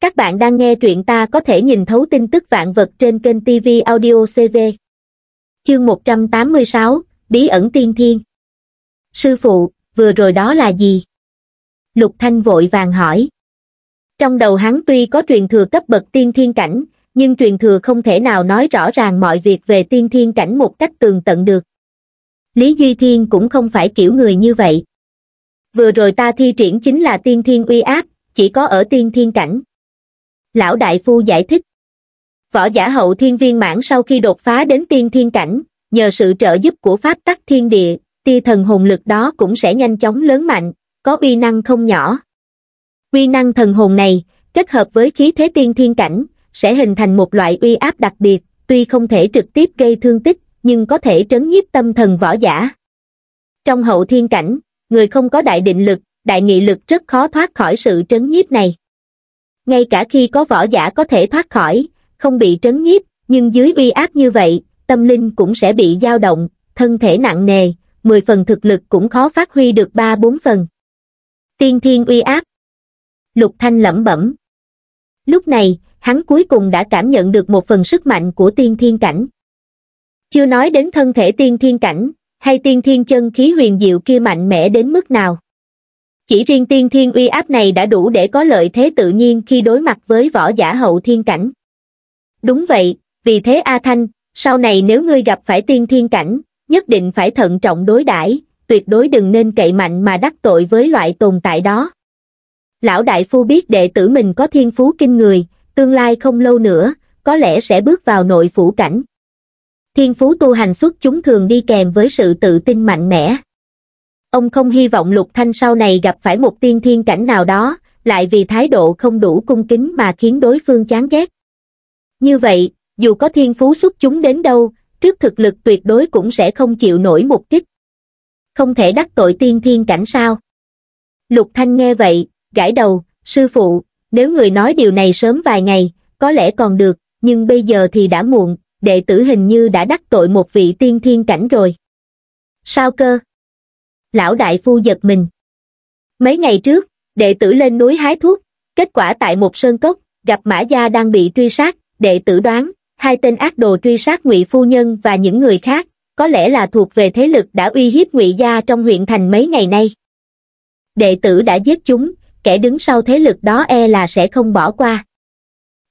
Các bạn đang nghe truyện ta có thể nhìn thấu tin tức vạn vật trên kênh TV Audio CV. Chương 186, Bí ẩn tiên thiên. Sư phụ, vừa rồi đó là gì? Lục Thanh vội vàng hỏi. Trong đầu hắn tuy có truyền thừa cấp bậc tiên thiên cảnh, nhưng truyền thừa không thể nào nói rõ ràng mọi việc về tiên thiên cảnh một cách tường tận được. Lý Duy Thiên cũng không phải kiểu người như vậy. Vừa rồi ta thi triển chính là tiên thiên uy áp, chỉ có ở tiên thiên cảnh. Lão Đại Phu giải thích. Võ giả hậu thiên viên mãn sau khi đột phá đến tiên thiên cảnh, nhờ sự trợ giúp của pháp tắc thiên địa, tia thần hồn lực đó cũng sẽ nhanh chóng lớn mạnh, có uy năng không nhỏ. Uy năng thần hồn này, kết hợp với khí thế tiên thiên cảnh, sẽ hình thành một loại uy áp đặc biệt, tuy không thể trực tiếp gây thương tích, nhưng có thể trấn nhiếp tâm thần võ giả. Trong hậu thiên cảnh, người không có đại định lực, đại nghị lực rất khó thoát khỏi sự trấn nhiếp này ngay cả khi có võ giả có thể thoát khỏi, không bị trấn nhiếp, nhưng dưới uy áp như vậy, tâm linh cũng sẽ bị dao động, thân thể nặng nề, 10 phần thực lực cũng khó phát huy được 3-4 phần. Tiên thiên uy áp Lục Thanh lẩm bẩm. Lúc này, hắn cuối cùng đã cảm nhận được một phần sức mạnh của tiên thiên cảnh. Chưa nói đến thân thể tiên thiên cảnh, hay tiên thiên chân khí huyền diệu kia mạnh mẽ đến mức nào chỉ riêng tiên thiên uy áp này đã đủ để có lợi thế tự nhiên khi đối mặt với võ giả hậu thiên cảnh đúng vậy vì thế a thanh sau này nếu ngươi gặp phải tiên thiên cảnh nhất định phải thận trọng đối đãi tuyệt đối đừng nên cậy mạnh mà đắc tội với loại tồn tại đó lão đại phu biết đệ tử mình có thiên phú kinh người tương lai không lâu nữa có lẽ sẽ bước vào nội phủ cảnh thiên phú tu hành xuất chúng thường đi kèm với sự tự tin mạnh mẽ ông không hy vọng Lục Thanh sau này gặp phải một tiên thiên cảnh nào đó, lại vì thái độ không đủ cung kính mà khiến đối phương chán ghét. Như vậy, dù có thiên phú xuất chúng đến đâu, trước thực lực tuyệt đối cũng sẽ không chịu nổi một kích. Không thể đắc tội tiên thiên cảnh sao. Lục Thanh nghe vậy, gãi đầu, sư phụ, nếu người nói điều này sớm vài ngày, có lẽ còn được, nhưng bây giờ thì đã muộn, đệ tử hình như đã đắc tội một vị tiên thiên cảnh rồi. Sao cơ? lão đại phu giật mình. Mấy ngày trước, đệ tử lên núi hái thuốc, kết quả tại một sơn cốc, gặp Mã Gia đang bị truy sát, đệ tử đoán, hai tên ác đồ truy sát ngụy Phu Nhân và những người khác, có lẽ là thuộc về thế lực đã uy hiếp ngụy Gia trong huyện thành mấy ngày nay. Đệ tử đã giết chúng, kẻ đứng sau thế lực đó e là sẽ không bỏ qua.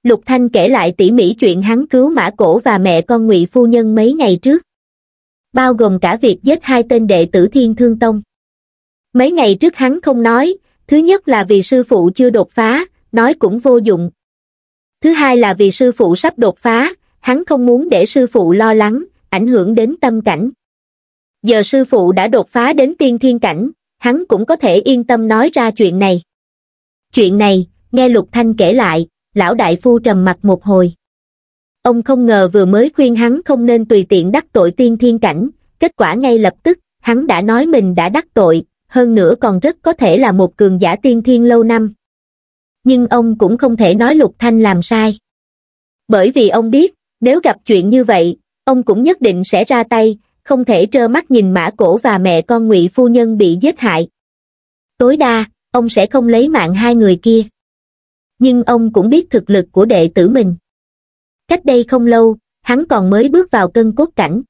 Lục Thanh kể lại tỉ mỉ chuyện hắn cứu mã cổ và mẹ con ngụy Phu Nhân mấy ngày trước bao gồm cả việc giết hai tên đệ tử Thiên Thương Tông. Mấy ngày trước hắn không nói, thứ nhất là vì sư phụ chưa đột phá, nói cũng vô dụng. Thứ hai là vì sư phụ sắp đột phá, hắn không muốn để sư phụ lo lắng, ảnh hưởng đến tâm cảnh. Giờ sư phụ đã đột phá đến tiên thiên cảnh, hắn cũng có thể yên tâm nói ra chuyện này. Chuyện này, nghe Lục Thanh kể lại, lão đại phu trầm mặt một hồi ông không ngờ vừa mới khuyên hắn không nên tùy tiện đắc tội tiên thiên cảnh, kết quả ngay lập tức, hắn đã nói mình đã đắc tội, hơn nữa còn rất có thể là một cường giả tiên thiên lâu năm. Nhưng ông cũng không thể nói Lục Thanh làm sai. Bởi vì ông biết, nếu gặp chuyện như vậy, ông cũng nhất định sẽ ra tay, không thể trơ mắt nhìn mã cổ và mẹ con ngụy phu nhân bị giết hại. Tối đa, ông sẽ không lấy mạng hai người kia. Nhưng ông cũng biết thực lực của đệ tử mình cách đây không lâu hắn còn mới bước vào cân cốt cảnh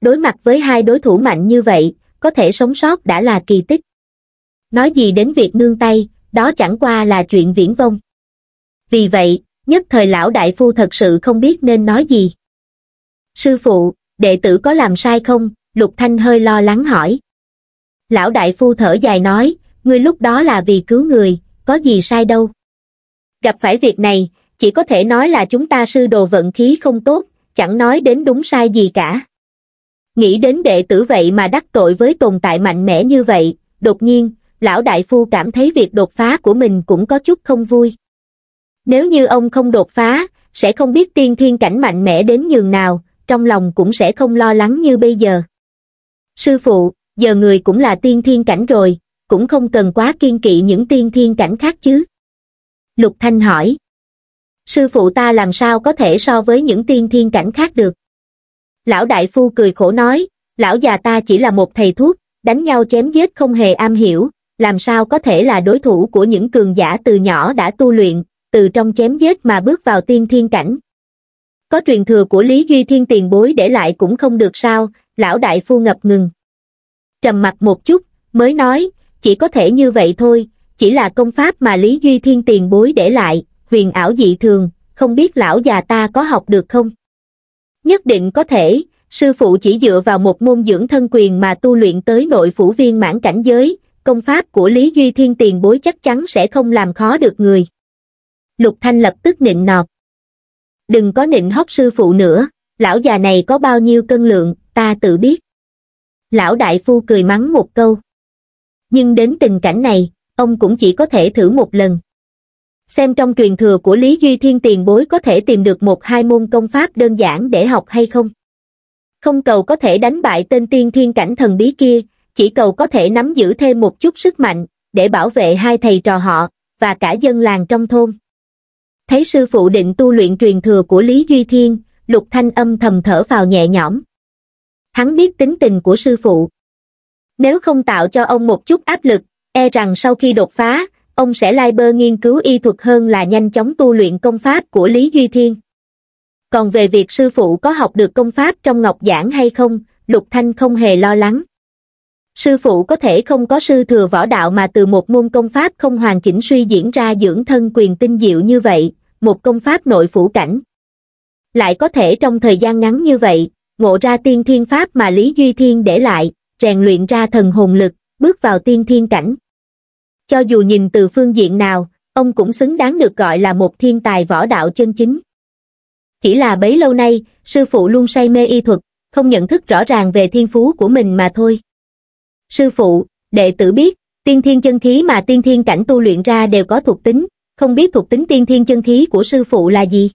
đối mặt với hai đối thủ mạnh như vậy có thể sống sót đã là kỳ tích nói gì đến việc nương tay đó chẳng qua là chuyện viễn vông vì vậy nhất thời lão đại phu thật sự không biết nên nói gì sư phụ đệ tử có làm sai không lục thanh hơi lo lắng hỏi lão đại phu thở dài nói ngươi lúc đó là vì cứu người có gì sai đâu gặp phải việc này chỉ có thể nói là chúng ta sư đồ vận khí không tốt chẳng nói đến đúng sai gì cả nghĩ đến đệ tử vậy mà đắc tội với tồn tại mạnh mẽ như vậy đột nhiên lão đại phu cảm thấy việc đột phá của mình cũng có chút không vui nếu như ông không đột phá sẽ không biết tiên thiên cảnh mạnh mẽ đến nhường nào trong lòng cũng sẽ không lo lắng như bây giờ sư phụ giờ người cũng là tiên thiên cảnh rồi cũng không cần quá kiên kỵ những tiên thiên cảnh khác chứ lục thanh hỏi sư phụ ta làm sao có thể so với những tiên thiên cảnh khác được. Lão đại phu cười khổ nói, lão già ta chỉ là một thầy thuốc, đánh nhau chém giết không hề am hiểu, làm sao có thể là đối thủ của những cường giả từ nhỏ đã tu luyện, từ trong chém giết mà bước vào tiên thiên cảnh. Có truyền thừa của Lý Duy Thiên tiền bối để lại cũng không được sao, lão đại phu ngập ngừng. Trầm mặt một chút, mới nói, chỉ có thể như vậy thôi, chỉ là công pháp mà Lý Duy Thiên tiền bối để lại, huyền ảo dị thường, không biết lão già ta có học được không? Nhất định có thể, sư phụ chỉ dựa vào một môn dưỡng thân quyền mà tu luyện tới nội phủ viên mãn cảnh giới, công pháp của Lý Duy Thiên tiền bối chắc chắn sẽ không làm khó được người. Lục Thanh lập tức nịnh nọt. Đừng có nịnh hót sư phụ nữa, lão già này có bao nhiêu cân lượng, ta tự biết. Lão đại phu cười mắng một câu. Nhưng đến tình cảnh này, ông cũng chỉ có thể thử một lần. Xem trong truyền thừa của Lý Duy Thiên tiền bối có thể tìm được một hai môn công pháp đơn giản để học hay không. Không cầu có thể đánh bại tên tiên thiên cảnh thần bí kia, chỉ cầu có thể nắm giữ thêm một chút sức mạnh, để bảo vệ hai thầy trò họ, và cả dân làng trong thôn. Thấy sư phụ định tu luyện truyền thừa của Lý Duy Thiên, Lục Thanh âm thầm thở vào nhẹ nhõm. Hắn biết tính tình của sư phụ. Nếu không tạo cho ông một chút áp lực, e rằng sau khi đột phá, ông sẽ lai bơ nghiên cứu y thuật hơn là nhanh chóng tu luyện công pháp của Lý Duy Thiên. Còn về việc sư phụ có học được công pháp trong ngọc giảng hay không, Lục Thanh không hề lo lắng. Sư phụ có thể không có sư thừa võ đạo mà từ một môn công pháp không hoàn chỉnh suy diễn ra dưỡng thân quyền tinh diệu như vậy, một công pháp nội phủ cảnh. Lại có thể trong thời gian ngắn như vậy, ngộ ra tiên thiên pháp mà Lý Duy Thiên để lại, rèn luyện ra thần hồn lực, bước vào tiên thiên cảnh. Cho dù nhìn từ phương diện nào, ông cũng xứng đáng được gọi là một thiên tài võ đạo chân chính. Chỉ là bấy lâu nay, sư phụ luôn say mê y thuật, không nhận thức rõ ràng về thiên phú của mình mà thôi. Sư phụ, đệ tử biết, tiên thiên chân khí mà tiên thiên cảnh tu luyện ra đều có thuộc tính, không biết thuộc tính tiên thiên chân khí của sư phụ là gì?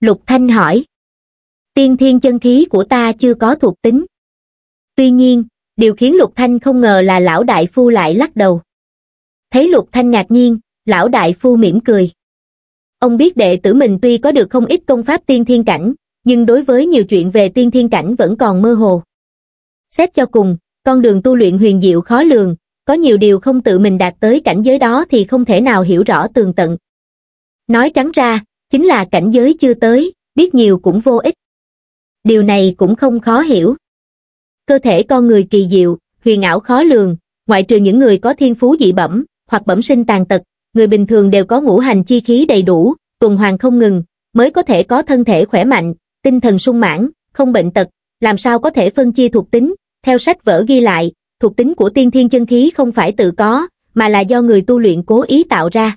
Lục Thanh hỏi. Tiên thiên chân khí của ta chưa có thuộc tính. Tuy nhiên, điều khiến Lục Thanh không ngờ là lão đại phu lại lắc đầu. Thấy Lục Thanh ngạc nhiên, lão đại phu mỉm cười. Ông biết đệ tử mình tuy có được không ít công pháp tiên thiên cảnh, nhưng đối với nhiều chuyện về tiên thiên cảnh vẫn còn mơ hồ. Xét cho cùng, con đường tu luyện huyền diệu khó lường, có nhiều điều không tự mình đạt tới cảnh giới đó thì không thể nào hiểu rõ tường tận. Nói trắng ra, chính là cảnh giới chưa tới, biết nhiều cũng vô ích. Điều này cũng không khó hiểu. Cơ thể con người kỳ diệu, huyền ảo khó lường, ngoại trừ những người có thiên phú dị bẩm, hoặc bẩm sinh tàn tật, người bình thường đều có ngũ hành chi khí đầy đủ, tuần hoàn không ngừng, mới có thể có thân thể khỏe mạnh, tinh thần sung mãn, không bệnh tật, làm sao có thể phân chia thuộc tính, theo sách vở ghi lại, thuộc tính của tiên thiên chân khí không phải tự có, mà là do người tu luyện cố ý tạo ra.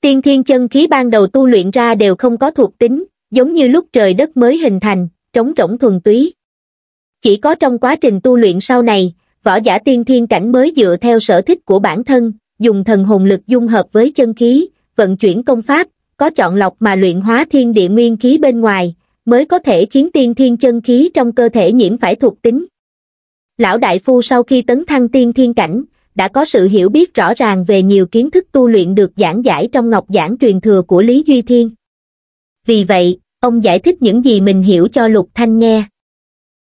Tiên thiên chân khí ban đầu tu luyện ra đều không có thuộc tính, giống như lúc trời đất mới hình thành, trống rỗng thuần túy. Chỉ có trong quá trình tu luyện sau này, võ giả tiên thiên cảnh mới dựa theo sở thích của bản thân, dùng thần hồn lực dung hợp với chân khí, vận chuyển công pháp, có chọn lọc mà luyện hóa thiên địa nguyên khí bên ngoài, mới có thể khiến tiên thiên chân khí trong cơ thể nhiễm phải thuộc tính. Lão Đại Phu sau khi tấn thăng tiên thiên cảnh, đã có sự hiểu biết rõ ràng về nhiều kiến thức tu luyện được giảng giải trong ngọc giảng truyền thừa của Lý Duy Thiên. Vì vậy, ông giải thích những gì mình hiểu cho Lục Thanh nghe.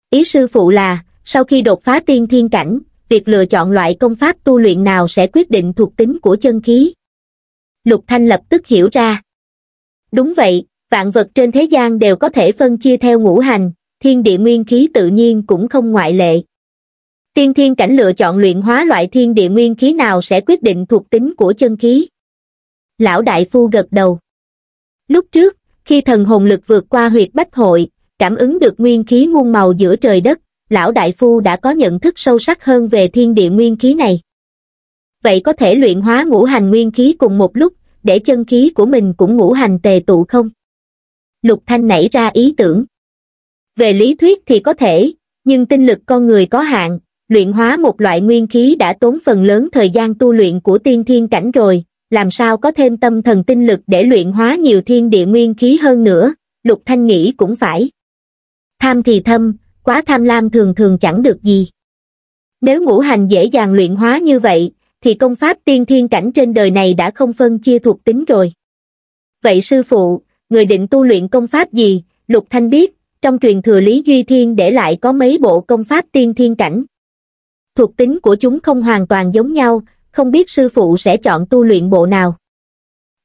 Ý sư phụ là, sau khi đột phá tiên thiên cảnh, việc lựa chọn loại công pháp tu luyện nào sẽ quyết định thuộc tính của chân khí. Lục Thanh lập tức hiểu ra. Đúng vậy, vạn vật trên thế gian đều có thể phân chia theo ngũ hành, thiên địa nguyên khí tự nhiên cũng không ngoại lệ. Tiên thiên cảnh lựa chọn luyện hóa loại thiên địa nguyên khí nào sẽ quyết định thuộc tính của chân khí. Lão Đại Phu gật đầu. Lúc trước, khi thần hồn lực vượt qua huyệt bách hội, cảm ứng được nguyên khí muôn màu giữa trời đất, lão đại phu đã có nhận thức sâu sắc hơn về thiên địa nguyên khí này. Vậy có thể luyện hóa ngũ hành nguyên khí cùng một lúc, để chân khí của mình cũng ngũ hành tề tụ không? Lục Thanh nảy ra ý tưởng. Về lý thuyết thì có thể, nhưng tinh lực con người có hạn, luyện hóa một loại nguyên khí đã tốn phần lớn thời gian tu luyện của tiên thiên cảnh rồi, làm sao có thêm tâm thần tinh lực để luyện hóa nhiều thiên địa nguyên khí hơn nữa, Lục Thanh nghĩ cũng phải. Tham thì thâm, quá tham lam thường thường chẳng được gì. Nếu ngũ hành dễ dàng luyện hóa như vậy, thì công pháp tiên thiên cảnh trên đời này đã không phân chia thuộc tính rồi. Vậy sư phụ, người định tu luyện công pháp gì? Lục Thanh biết, trong truyền thừa Lý Duy Thiên để lại có mấy bộ công pháp tiên thiên cảnh. Thuộc tính của chúng không hoàn toàn giống nhau, không biết sư phụ sẽ chọn tu luyện bộ nào.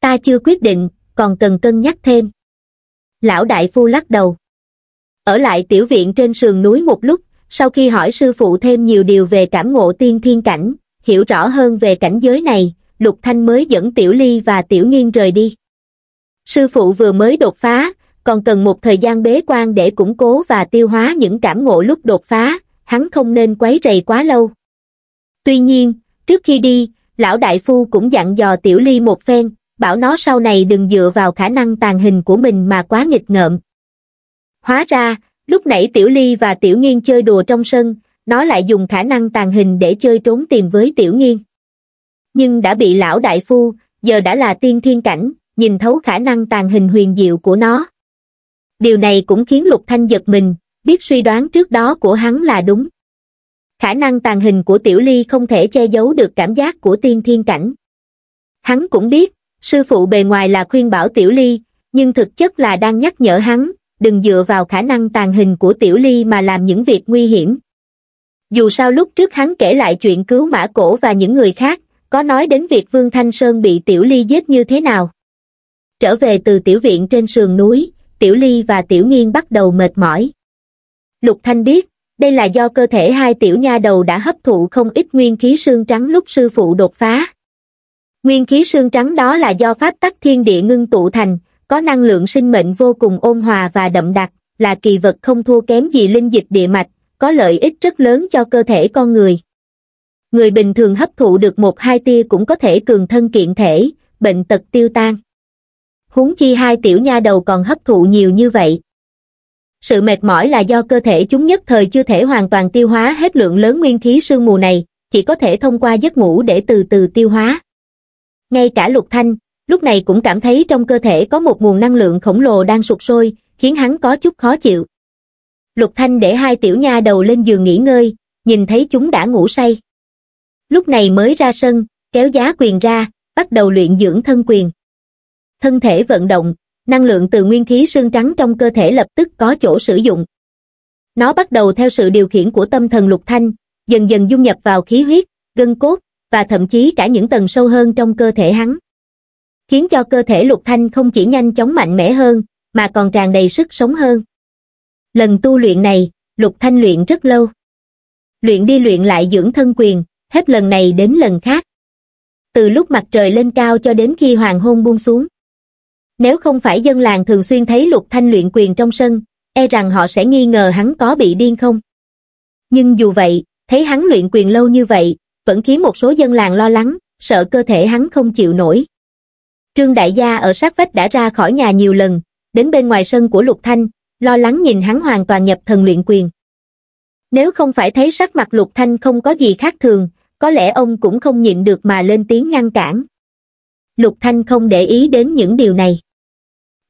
Ta chưa quyết định, còn cần cân nhắc thêm. Lão đại phu lắc đầu. Ở lại tiểu viện trên sườn núi một lúc, sau khi hỏi sư phụ thêm nhiều điều về cảm ngộ tiên thiên cảnh, hiểu rõ hơn về cảnh giới này, Lục Thanh mới dẫn Tiểu Ly và Tiểu Nghiên rời đi. Sư phụ vừa mới đột phá, còn cần một thời gian bế quan để củng cố và tiêu hóa những cảm ngộ lúc đột phá, hắn không nên quấy rầy quá lâu. Tuy nhiên, trước khi đi, lão đại phu cũng dặn dò Tiểu Ly một phen, bảo nó sau này đừng dựa vào khả năng tàn hình của mình mà quá nghịch ngợm, Hóa ra, lúc nãy Tiểu Ly và Tiểu Nghiên chơi đùa trong sân, nó lại dùng khả năng tàn hình để chơi trốn tìm với Tiểu Nghiên. Nhưng đã bị lão đại phu, giờ đã là tiên thiên cảnh, nhìn thấu khả năng tàn hình huyền diệu của nó. Điều này cũng khiến Lục Thanh giật mình, biết suy đoán trước đó của hắn là đúng. Khả năng tàn hình của Tiểu Ly không thể che giấu được cảm giác của tiên thiên cảnh. Hắn cũng biết, sư phụ bề ngoài là khuyên bảo Tiểu Ly, nhưng thực chất là đang nhắc nhở hắn, đừng dựa vào khả năng tàn hình của Tiểu Ly mà làm những việc nguy hiểm. Dù sao lúc trước hắn kể lại chuyện cứu mã cổ và những người khác, có nói đến việc Vương Thanh Sơn bị Tiểu Ly giết như thế nào. Trở về từ tiểu viện trên sườn núi, Tiểu Ly và Tiểu Nghiên bắt đầu mệt mỏi. Lục Thanh biết, đây là do cơ thể hai tiểu nha đầu đã hấp thụ không ít nguyên khí xương trắng lúc sư phụ đột phá. Nguyên khí xương trắng đó là do pháp tắc thiên địa ngưng tụ thành, có năng lượng sinh mệnh vô cùng ôn hòa và đậm đặc, là kỳ vật không thua kém gì linh dịch địa mạch, có lợi ích rất lớn cho cơ thể con người. Người bình thường hấp thụ được một hai tia cũng có thể cường thân kiện thể, bệnh tật tiêu tan. Huống chi hai tiểu nha đầu còn hấp thụ nhiều như vậy. Sự mệt mỏi là do cơ thể chúng nhất thời chưa thể hoàn toàn tiêu hóa hết lượng lớn nguyên khí sương mù này, chỉ có thể thông qua giấc ngủ để từ từ tiêu hóa. Ngay cả lục thanh, lúc này cũng cảm thấy trong cơ thể có một nguồn năng lượng khổng lồ đang sụt sôi, khiến hắn có chút khó chịu. Lục Thanh để hai tiểu nha đầu lên giường nghỉ ngơi, nhìn thấy chúng đã ngủ say. Lúc này mới ra sân, kéo giá quyền ra, bắt đầu luyện dưỡng thân quyền. Thân thể vận động, năng lượng từ nguyên khí xương trắng trong cơ thể lập tức có chỗ sử dụng. Nó bắt đầu theo sự điều khiển của tâm thần Lục Thanh, dần dần dung nhập vào khí huyết, gân cốt, và thậm chí cả những tầng sâu hơn trong cơ thể hắn khiến cho cơ thể lục thanh không chỉ nhanh chóng mạnh mẽ hơn, mà còn tràn đầy sức sống hơn. Lần tu luyện này, lục thanh luyện rất lâu. Luyện đi luyện lại dưỡng thân quyền, hết lần này đến lần khác. Từ lúc mặt trời lên cao cho đến khi hoàng hôn buông xuống. Nếu không phải dân làng thường xuyên thấy lục thanh luyện quyền trong sân, e rằng họ sẽ nghi ngờ hắn có bị điên không. Nhưng dù vậy, thấy hắn luyện quyền lâu như vậy, vẫn khiến một số dân làng lo lắng, sợ cơ thể hắn không chịu nổi. Trương Đại Gia ở sát vách đã ra khỏi nhà nhiều lần, đến bên ngoài sân của Lục Thanh, lo lắng nhìn hắn hoàn toàn nhập thần luyện quyền. Nếu không phải thấy sắc mặt Lục Thanh không có gì khác thường, có lẽ ông cũng không nhịn được mà lên tiếng ngăn cản. Lục Thanh không để ý đến những điều này.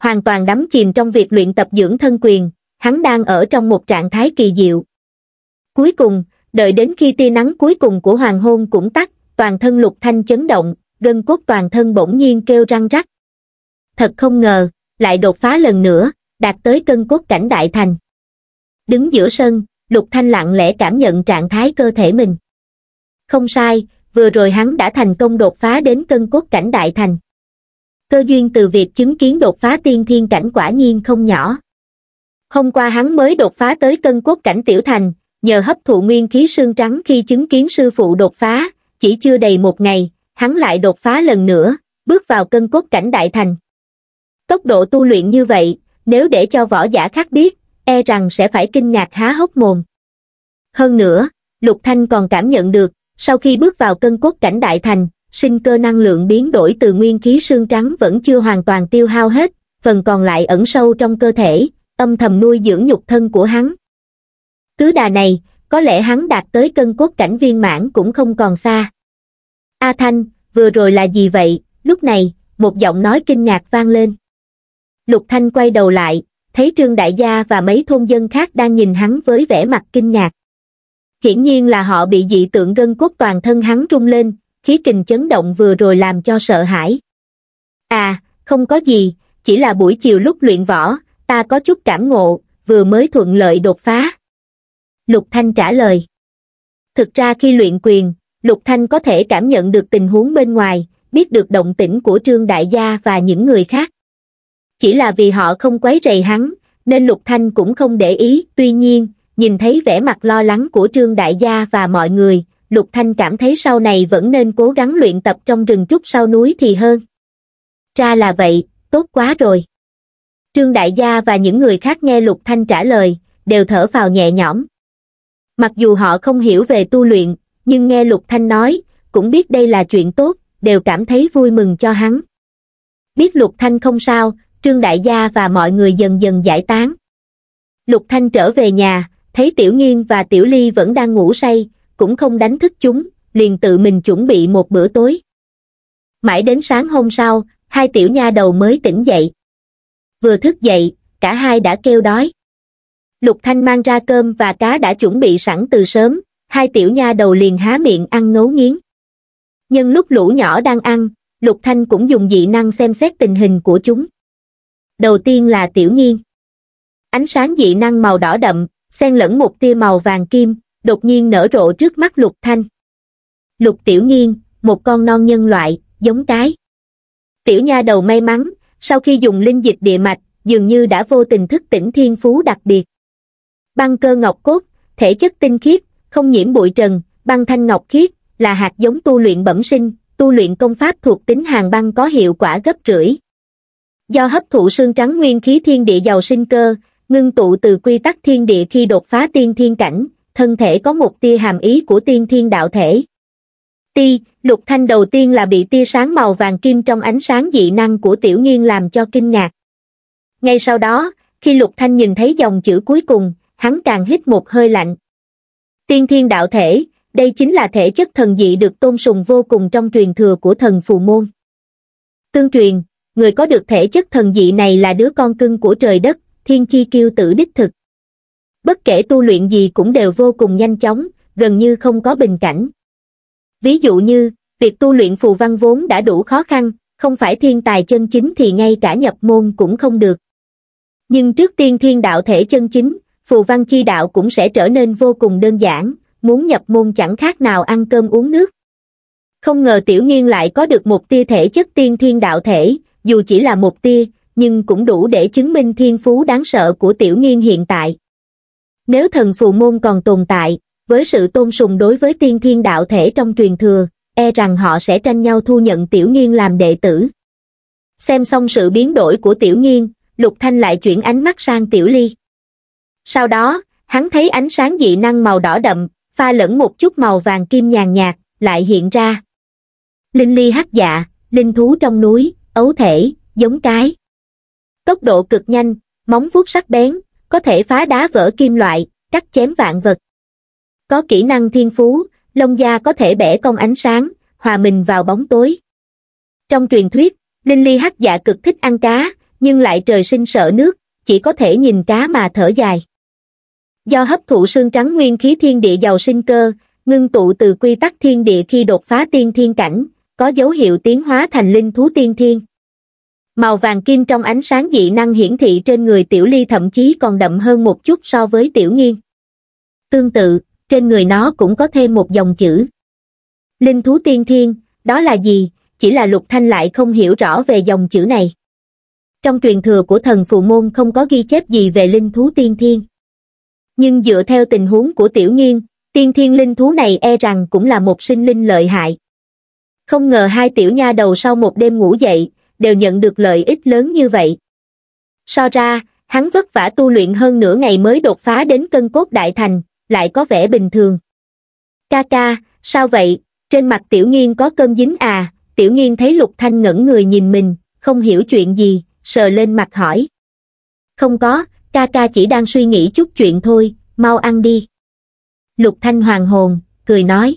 Hoàn toàn đắm chìm trong việc luyện tập dưỡng thân quyền, hắn đang ở trong một trạng thái kỳ diệu. Cuối cùng, đợi đến khi tia nắng cuối cùng của hoàng hôn cũng tắt, toàn thân Lục Thanh chấn động, gân cốt toàn thân bỗng nhiên kêu răng rắc. Thật không ngờ, lại đột phá lần nữa, đạt tới cân cốt cảnh đại thành. Đứng giữa sân, Lục Thanh lặng lẽ cảm nhận trạng thái cơ thể mình. Không sai, vừa rồi hắn đã thành công đột phá đến cân cốt cảnh đại thành. Cơ duyên từ việc chứng kiến đột phá tiên thiên cảnh quả nhiên không nhỏ. Hôm qua hắn mới đột phá tới cân cốt cảnh tiểu thành, nhờ hấp thụ nguyên khí xương trắng khi chứng kiến sư phụ đột phá, chỉ chưa đầy một ngày, hắn lại đột phá lần nữa, bước vào cân cốt cảnh đại thành. Tốc độ tu luyện như vậy, nếu để cho võ giả khác biết, e rằng sẽ phải kinh ngạc há hốc mồm. Hơn nữa, Lục Thanh còn cảm nhận được, sau khi bước vào cân cốt cảnh đại thành, sinh cơ năng lượng biến đổi từ nguyên khí xương trắng vẫn chưa hoàn toàn tiêu hao hết, phần còn lại ẩn sâu trong cơ thể, âm thầm nuôi dưỡng nhục thân của hắn. Cứ đà này, có lẽ hắn đạt tới cân cốt cảnh viên mãn cũng không còn xa. Thanh, vừa rồi là gì vậy? Lúc này, một giọng nói kinh ngạc vang lên. Lục Thanh quay đầu lại, thấy Trương Đại Gia và mấy thôn dân khác đang nhìn hắn với vẻ mặt kinh ngạc. Hiển nhiên là họ bị dị tượng gân cốt toàn thân hắn rung lên, khí kình chấn động vừa rồi làm cho sợ hãi. À, không có gì, chỉ là buổi chiều lúc luyện võ, ta có chút cảm ngộ, vừa mới thuận lợi đột phá. Lục Thanh trả lời. Thực ra khi luyện quyền, Lục Thanh có thể cảm nhận được tình huống bên ngoài, biết được động tĩnh của Trương Đại Gia và những người khác. Chỉ là vì họ không quấy rầy hắn, nên Lục Thanh cũng không để ý, tuy nhiên, nhìn thấy vẻ mặt lo lắng của Trương Đại Gia và mọi người, Lục Thanh cảm thấy sau này vẫn nên cố gắng luyện tập trong rừng trúc sau núi thì hơn. Ra là vậy, tốt quá rồi. Trương Đại Gia và những người khác nghe Lục Thanh trả lời, đều thở vào nhẹ nhõm. Mặc dù họ không hiểu về tu luyện, nhưng nghe lục thanh nói cũng biết đây là chuyện tốt đều cảm thấy vui mừng cho hắn biết lục thanh không sao trương đại gia và mọi người dần dần giải tán lục thanh trở về nhà thấy tiểu nghiên và tiểu ly vẫn đang ngủ say cũng không đánh thức chúng liền tự mình chuẩn bị một bữa tối mãi đến sáng hôm sau hai tiểu nha đầu mới tỉnh dậy vừa thức dậy cả hai đã kêu đói lục thanh mang ra cơm và cá đã chuẩn bị sẵn từ sớm hai tiểu nha đầu liền há miệng ăn ngấu nghiến. Nhân lúc lũ nhỏ đang ăn, Lục Thanh cũng dùng dị năng xem xét tình hình của chúng. Đầu tiên là tiểu nghiên. Ánh sáng dị năng màu đỏ đậm, xen lẫn một tia màu vàng kim, đột nhiên nở rộ trước mắt Lục Thanh. Lục tiểu nghiên, một con non nhân loại, giống cái. Tiểu nha đầu may mắn, sau khi dùng linh dịch địa mạch, dường như đã vô tình thức tỉnh thiên phú đặc biệt. Băng cơ ngọc cốt, thể chất tinh khiết, không nhiễm bụi trần, băng thanh ngọc khiết, là hạt giống tu luyện bẩm sinh, tu luyện công pháp thuộc tính hàng băng có hiệu quả gấp rưỡi. Do hấp thụ xương trắng nguyên khí thiên địa giàu sinh cơ, ngưng tụ từ quy tắc thiên địa khi đột phá tiên thiên cảnh, thân thể có một tia hàm ý của tiên thiên đạo thể. Ti, lục thanh đầu tiên là bị tia sáng màu vàng kim trong ánh sáng dị năng của tiểu nghiên làm cho kinh ngạc. Ngay sau đó, khi lục thanh nhìn thấy dòng chữ cuối cùng, hắn càng hít một hơi lạnh tiên thiên đạo thể đây chính là thể chất thần dị được tôn sùng vô cùng trong truyền thừa của thần phù môn tương truyền người có được thể chất thần dị này là đứa con cưng của trời đất thiên chi kiêu tử đích thực bất kể tu luyện gì cũng đều vô cùng nhanh chóng gần như không có bình cảnh ví dụ như việc tu luyện phù văn vốn đã đủ khó khăn không phải thiên tài chân chính thì ngay cả nhập môn cũng không được nhưng trước tiên thiên đạo thể chân chính phù văn chi đạo cũng sẽ trở nên vô cùng đơn giản, muốn nhập môn chẳng khác nào ăn cơm uống nước. Không ngờ tiểu nghiên lại có được một tia thể chất tiên thiên đạo thể, dù chỉ là một tia, nhưng cũng đủ để chứng minh thiên phú đáng sợ của tiểu nghiên hiện tại. Nếu thần phù môn còn tồn tại, với sự tôn sùng đối với tiên thiên đạo thể trong truyền thừa, e rằng họ sẽ tranh nhau thu nhận tiểu nghiên làm đệ tử. Xem xong sự biến đổi của tiểu nghiên, Lục Thanh lại chuyển ánh mắt sang tiểu ly. Sau đó, hắn thấy ánh sáng dị năng màu đỏ đậm, pha lẫn một chút màu vàng kim nhàn nhạt, lại hiện ra. Linh ly hắc dạ, linh thú trong núi, ấu thể, giống cái. Tốc độ cực nhanh, móng vuốt sắc bén, có thể phá đá vỡ kim loại, cắt chém vạn vật. Có kỹ năng thiên phú, lông da có thể bẻ cong ánh sáng, hòa mình vào bóng tối. Trong truyền thuyết, Linh Ly Hắc Dạ cực thích ăn cá, nhưng lại trời sinh sợ nước, chỉ có thể nhìn cá mà thở dài do hấp thụ xương trắng nguyên khí thiên địa giàu sinh cơ ngưng tụ từ quy tắc thiên địa khi đột phá tiên thiên cảnh có dấu hiệu tiến hóa thành linh thú tiên thiên màu vàng kim trong ánh sáng dị năng hiển thị trên người tiểu ly thậm chí còn đậm hơn một chút so với tiểu nghiên tương tự trên người nó cũng có thêm một dòng chữ linh thú tiên thiên đó là gì chỉ là lục thanh lại không hiểu rõ về dòng chữ này trong truyền thừa của thần phù môn không có ghi chép gì về linh thú tiên thiên nhưng dựa theo tình huống của tiểu nghiên, tiên thiên linh thú này e rằng cũng là một sinh linh lợi hại. Không ngờ hai tiểu nha đầu sau một đêm ngủ dậy, đều nhận được lợi ích lớn như vậy. So ra, hắn vất vả tu luyện hơn nửa ngày mới đột phá đến cân cốt đại thành, lại có vẻ bình thường. Ca ca, sao vậy, trên mặt tiểu nghiên có cơm dính à, tiểu nghiên thấy lục thanh ngẩn người nhìn mình, không hiểu chuyện gì, sờ lên mặt hỏi. Không có, ca ca chỉ đang suy nghĩ chút chuyện thôi, mau ăn đi. Lục Thanh hoàng hồn, cười nói.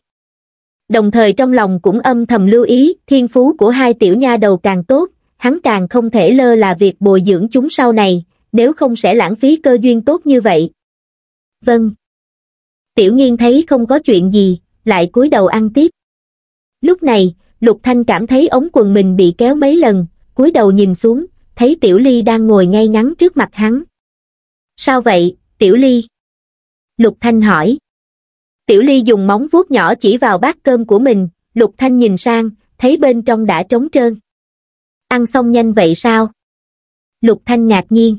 Đồng thời trong lòng cũng âm thầm lưu ý, thiên phú của hai tiểu nha đầu càng tốt, hắn càng không thể lơ là việc bồi dưỡng chúng sau này, nếu không sẽ lãng phí cơ duyên tốt như vậy. Vâng. Tiểu nghiên thấy không có chuyện gì, lại cúi đầu ăn tiếp. Lúc này, Lục Thanh cảm thấy ống quần mình bị kéo mấy lần, cúi đầu nhìn xuống, thấy Tiểu Ly đang ngồi ngay ngắn trước mặt hắn. Sao vậy, Tiểu Ly? Lục Thanh hỏi. Tiểu Ly dùng móng vuốt nhỏ chỉ vào bát cơm của mình, Lục Thanh nhìn sang, thấy bên trong đã trống trơn. Ăn xong nhanh vậy sao? Lục Thanh ngạc nhiên.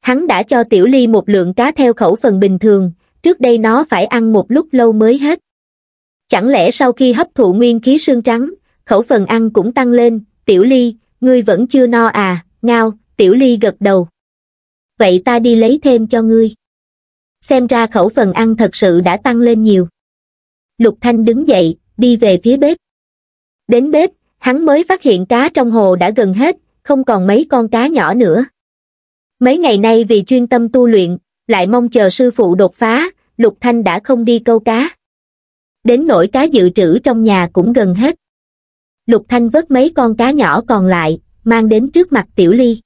Hắn đã cho Tiểu Ly một lượng cá theo khẩu phần bình thường, trước đây nó phải ăn một lúc lâu mới hết. Chẳng lẽ sau khi hấp thụ nguyên khí xương trắng, khẩu phần ăn cũng tăng lên, Tiểu Ly, ngươi vẫn chưa no à, ngao, Tiểu Ly gật đầu vậy ta đi lấy thêm cho ngươi xem ra khẩu phần ăn thật sự đã tăng lên nhiều lục thanh đứng dậy đi về phía bếp đến bếp hắn mới phát hiện cá trong hồ đã gần hết không còn mấy con cá nhỏ nữa mấy ngày nay vì chuyên tâm tu luyện lại mong chờ sư phụ đột phá lục thanh đã không đi câu cá đến nỗi cá dự trữ trong nhà cũng gần hết lục thanh vớt mấy con cá nhỏ còn lại mang đến trước mặt tiểu ly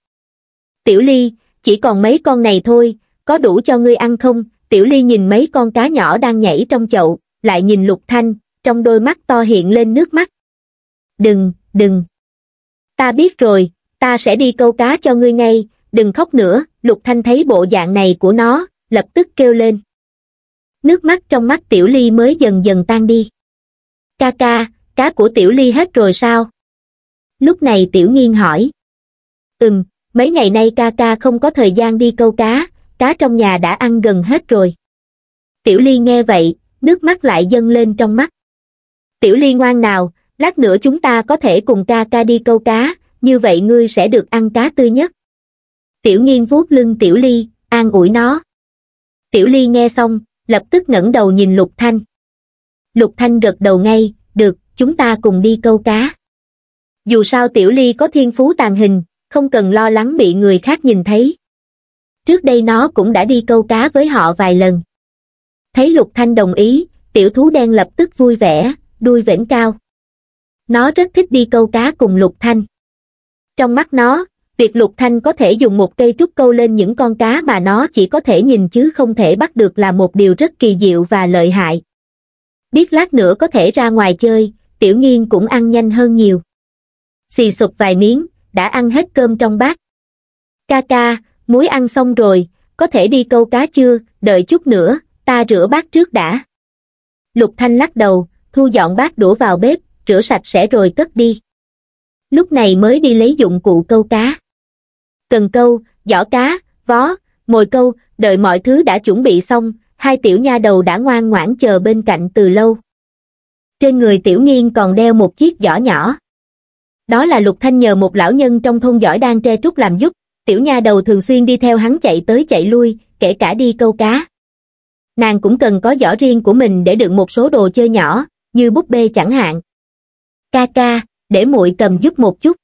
tiểu ly chỉ còn mấy con này thôi, có đủ cho ngươi ăn không? Tiểu Ly nhìn mấy con cá nhỏ đang nhảy trong chậu, lại nhìn Lục Thanh, trong đôi mắt to hiện lên nước mắt. Đừng, đừng. Ta biết rồi, ta sẽ đi câu cá cho ngươi ngay, đừng khóc nữa, Lục Thanh thấy bộ dạng này của nó, lập tức kêu lên. Nước mắt trong mắt Tiểu Ly mới dần dần tan đi. Ca ca, cá của Tiểu Ly hết rồi sao? Lúc này Tiểu Nghiên hỏi. Ừm, mấy ngày nay ca ca không có thời gian đi câu cá cá trong nhà đã ăn gần hết rồi tiểu ly nghe vậy nước mắt lại dâng lên trong mắt tiểu ly ngoan nào lát nữa chúng ta có thể cùng ca ca đi câu cá như vậy ngươi sẽ được ăn cá tươi nhất tiểu nghiên vuốt lưng tiểu ly an ủi nó tiểu ly nghe xong lập tức ngẩng đầu nhìn lục thanh lục thanh gật đầu ngay được chúng ta cùng đi câu cá dù sao tiểu ly có thiên phú tàn hình không cần lo lắng bị người khác nhìn thấy. Trước đây nó cũng đã đi câu cá với họ vài lần. Thấy Lục Thanh đồng ý, tiểu thú đen lập tức vui vẻ, đuôi vểnh cao. Nó rất thích đi câu cá cùng Lục Thanh. Trong mắt nó, việc Lục Thanh có thể dùng một cây trúc câu lên những con cá mà nó chỉ có thể nhìn chứ không thể bắt được là một điều rất kỳ diệu và lợi hại. Biết lát nữa có thể ra ngoài chơi, tiểu nghiên cũng ăn nhanh hơn nhiều. Xì sụp vài miếng, đã ăn hết cơm trong bát ca ca muối ăn xong rồi có thể đi câu cá chưa đợi chút nữa ta rửa bát trước đã lục thanh lắc đầu thu dọn bát đổ vào bếp rửa sạch sẽ rồi cất đi lúc này mới đi lấy dụng cụ câu cá cần câu giỏ cá vó mồi câu đợi mọi thứ đã chuẩn bị xong hai tiểu nha đầu đã ngoan ngoãn chờ bên cạnh từ lâu trên người tiểu nghiên còn đeo một chiếc giỏ nhỏ đó là Lục Thanh nhờ một lão nhân trong thôn giỏi đang tre trúc làm giúp, tiểu nha đầu thường xuyên đi theo hắn chạy tới chạy lui, kể cả đi câu cá. Nàng cũng cần có giỏ riêng của mình để đựng một số đồ chơi nhỏ, như búp bê chẳng hạn. Ca ca, để muội cầm giúp một chút.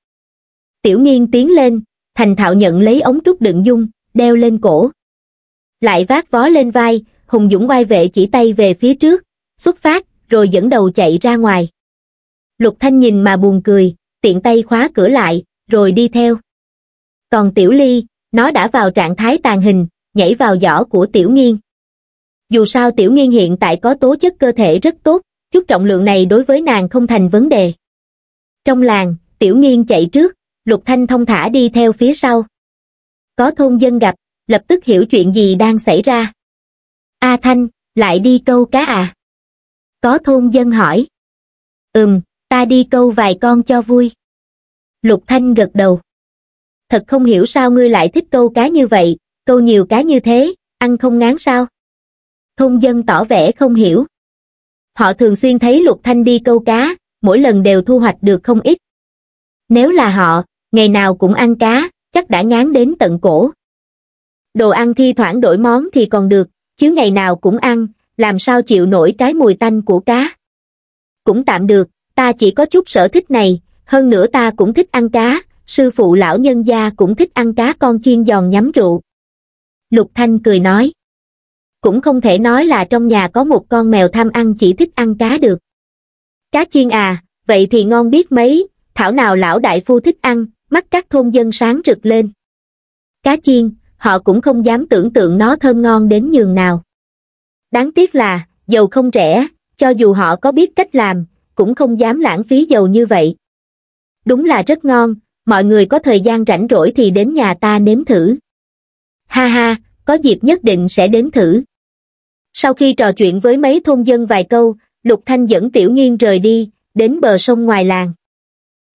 Tiểu nghiên tiến lên, thành thạo nhận lấy ống trúc đựng dung, đeo lên cổ. Lại vác vó lên vai, Hùng Dũng vai vệ chỉ tay về phía trước, xuất phát, rồi dẫn đầu chạy ra ngoài. Lục Thanh nhìn mà buồn cười, tiện tay khóa cửa lại, rồi đi theo. Còn Tiểu Ly, nó đã vào trạng thái tàn hình, nhảy vào giỏ của Tiểu Nghiên. Dù sao Tiểu Nghiên hiện tại có tố chất cơ thể rất tốt, chút trọng lượng này đối với nàng không thành vấn đề. Trong làng, Tiểu Nghiên chạy trước, Lục Thanh thông thả đi theo phía sau. Có thôn dân gặp, lập tức hiểu chuyện gì đang xảy ra. A Thanh, lại đi câu cá à? Có thôn dân hỏi. Ừm, ta đi câu vài con cho vui. Lục Thanh gật đầu. Thật không hiểu sao ngươi lại thích câu cá như vậy, câu nhiều cá như thế, ăn không ngán sao? Thôn dân tỏ vẻ không hiểu. Họ thường xuyên thấy Lục Thanh đi câu cá, mỗi lần đều thu hoạch được không ít. Nếu là họ, ngày nào cũng ăn cá, chắc đã ngán đến tận cổ. Đồ ăn thi thoảng đổi món thì còn được, chứ ngày nào cũng ăn, làm sao chịu nổi cái mùi tanh của cá. Cũng tạm được, ta chỉ có chút sở thích này hơn nữa ta cũng thích ăn cá sư phụ lão nhân gia cũng thích ăn cá con chiên giòn nhắm rượu lục thanh cười nói cũng không thể nói là trong nhà có một con mèo tham ăn chỉ thích ăn cá được cá chiên à vậy thì ngon biết mấy thảo nào lão đại phu thích ăn mắt các thôn dân sáng rực lên cá chiên họ cũng không dám tưởng tượng nó thơm ngon đến nhường nào đáng tiếc là dầu không rẻ cho dù họ có biết cách làm cũng không dám lãng phí dầu như vậy. Đúng là rất ngon, mọi người có thời gian rảnh rỗi thì đến nhà ta nếm thử. Ha ha, có dịp nhất định sẽ đến thử. Sau khi trò chuyện với mấy thôn dân vài câu, Lục Thanh dẫn Tiểu Nghiên rời đi, đến bờ sông ngoài làng.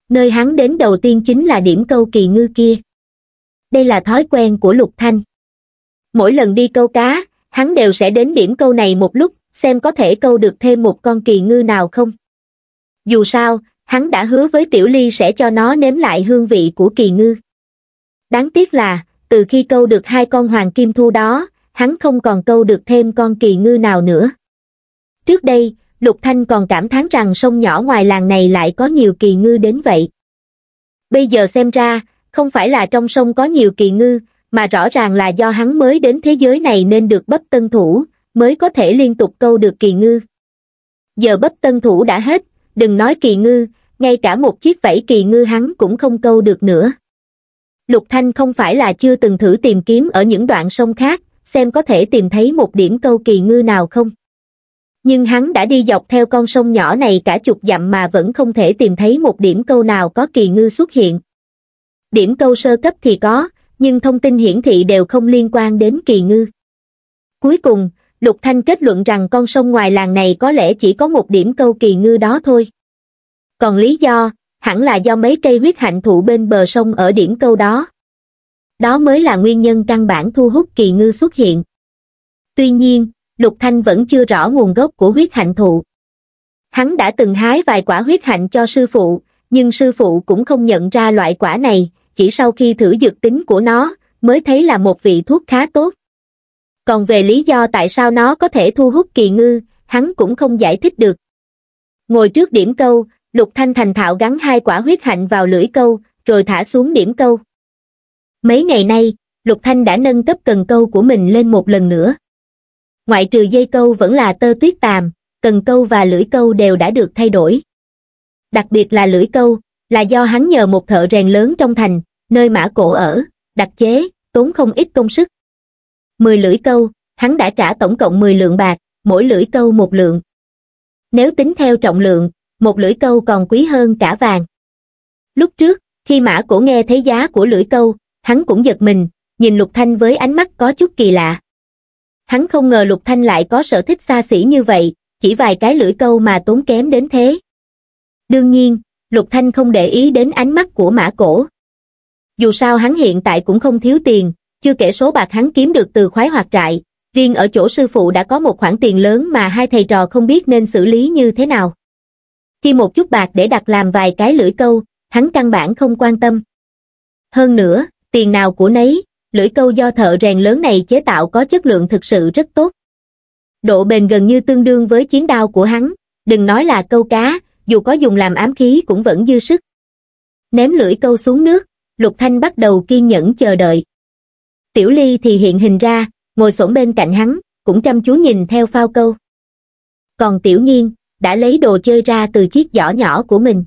Nơi hắn đến đầu tiên chính là điểm câu kỳ ngư kia. Đây là thói quen của Lục Thanh. Mỗi lần đi câu cá, hắn đều sẽ đến điểm câu này một lúc, xem có thể câu được thêm một con kỳ ngư nào không. Dù sao, hắn đã hứa với Tiểu Ly sẽ cho nó nếm lại hương vị của kỳ ngư. Đáng tiếc là, từ khi câu được hai con hoàng kim thu đó, hắn không còn câu được thêm con kỳ ngư nào nữa. Trước đây, Lục Thanh còn cảm thán rằng sông nhỏ ngoài làng này lại có nhiều kỳ ngư đến vậy. Bây giờ xem ra, không phải là trong sông có nhiều kỳ ngư, mà rõ ràng là do hắn mới đến thế giới này nên được bấp tân thủ, mới có thể liên tục câu được kỳ ngư. Giờ bấp tân thủ đã hết, đừng nói kỳ ngư, ngay cả một chiếc vẫy kỳ ngư hắn cũng không câu được nữa. Lục Thanh không phải là chưa từng thử tìm kiếm ở những đoạn sông khác, xem có thể tìm thấy một điểm câu kỳ ngư nào không. Nhưng hắn đã đi dọc theo con sông nhỏ này cả chục dặm mà vẫn không thể tìm thấy một điểm câu nào có kỳ ngư xuất hiện. Điểm câu sơ cấp thì có, nhưng thông tin hiển thị đều không liên quan đến kỳ ngư. Cuối cùng, Lục Thanh kết luận rằng con sông ngoài làng này có lẽ chỉ có một điểm câu kỳ ngư đó thôi. Còn lý do, hẳn là do mấy cây huyết hạnh thụ bên bờ sông ở điểm câu đó. Đó mới là nguyên nhân căn bản thu hút kỳ ngư xuất hiện. Tuy nhiên, Lục Thanh vẫn chưa rõ nguồn gốc của huyết hạnh thụ. Hắn đã từng hái vài quả huyết hạnh cho sư phụ, nhưng sư phụ cũng không nhận ra loại quả này, chỉ sau khi thử dược tính của nó, mới thấy là một vị thuốc khá tốt còn về lý do tại sao nó có thể thu hút kỳ ngư, hắn cũng không giải thích được. Ngồi trước điểm câu, Lục Thanh thành thạo gắn hai quả huyết hạnh vào lưỡi câu, rồi thả xuống điểm câu. Mấy ngày nay, Lục Thanh đã nâng cấp cần câu của mình lên một lần nữa. Ngoại trừ dây câu vẫn là tơ tuyết tàm, cần câu và lưỡi câu đều đã được thay đổi. Đặc biệt là lưỡi câu, là do hắn nhờ một thợ rèn lớn trong thành, nơi mã cổ ở, đặc chế, tốn không ít công sức mười lưỡi câu hắn đã trả tổng cộng mười lượng bạc mỗi lưỡi câu một lượng nếu tính theo trọng lượng một lưỡi câu còn quý hơn cả vàng lúc trước khi mã cổ nghe thấy giá của lưỡi câu hắn cũng giật mình nhìn lục thanh với ánh mắt có chút kỳ lạ hắn không ngờ lục thanh lại có sở thích xa xỉ như vậy chỉ vài cái lưỡi câu mà tốn kém đến thế đương nhiên lục thanh không để ý đến ánh mắt của mã cổ dù sao hắn hiện tại cũng không thiếu tiền chưa kể số bạc hắn kiếm được từ khoái hoạt trại, riêng ở chỗ sư phụ đã có một khoản tiền lớn mà hai thầy trò không biết nên xử lý như thế nào. Chi một chút bạc để đặt làm vài cái lưỡi câu, hắn căn bản không quan tâm. Hơn nữa, tiền nào của nấy, lưỡi câu do thợ rèn lớn này chế tạo có chất lượng thực sự rất tốt. Độ bền gần như tương đương với chiến đao của hắn, đừng nói là câu cá, dù có dùng làm ám khí cũng vẫn dư sức. Ném lưỡi câu xuống nước, Lục Thanh bắt đầu kiên nhẫn chờ đợi. Tiểu Ly thì hiện hình ra, ngồi xổm bên cạnh hắn, cũng chăm chú nhìn theo phao câu. Còn Tiểu Nhiên, đã lấy đồ chơi ra từ chiếc giỏ nhỏ của mình.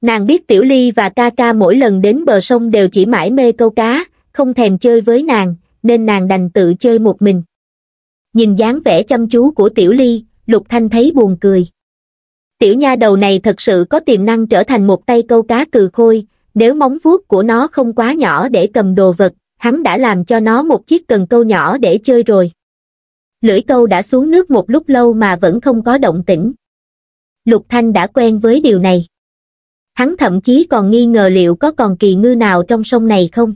Nàng biết Tiểu Ly và ca ca mỗi lần đến bờ sông đều chỉ mãi mê câu cá, không thèm chơi với nàng, nên nàng đành tự chơi một mình. Nhìn dáng vẻ chăm chú của Tiểu Ly, Lục Thanh thấy buồn cười. Tiểu nha đầu này thật sự có tiềm năng trở thành một tay câu cá cừ khôi, nếu móng vuốt của nó không quá nhỏ để cầm đồ vật, hắn đã làm cho nó một chiếc cần câu nhỏ để chơi rồi. Lưỡi câu đã xuống nước một lúc lâu mà vẫn không có động tĩnh. Lục Thanh đã quen với điều này. Hắn thậm chí còn nghi ngờ liệu có còn kỳ ngư nào trong sông này không.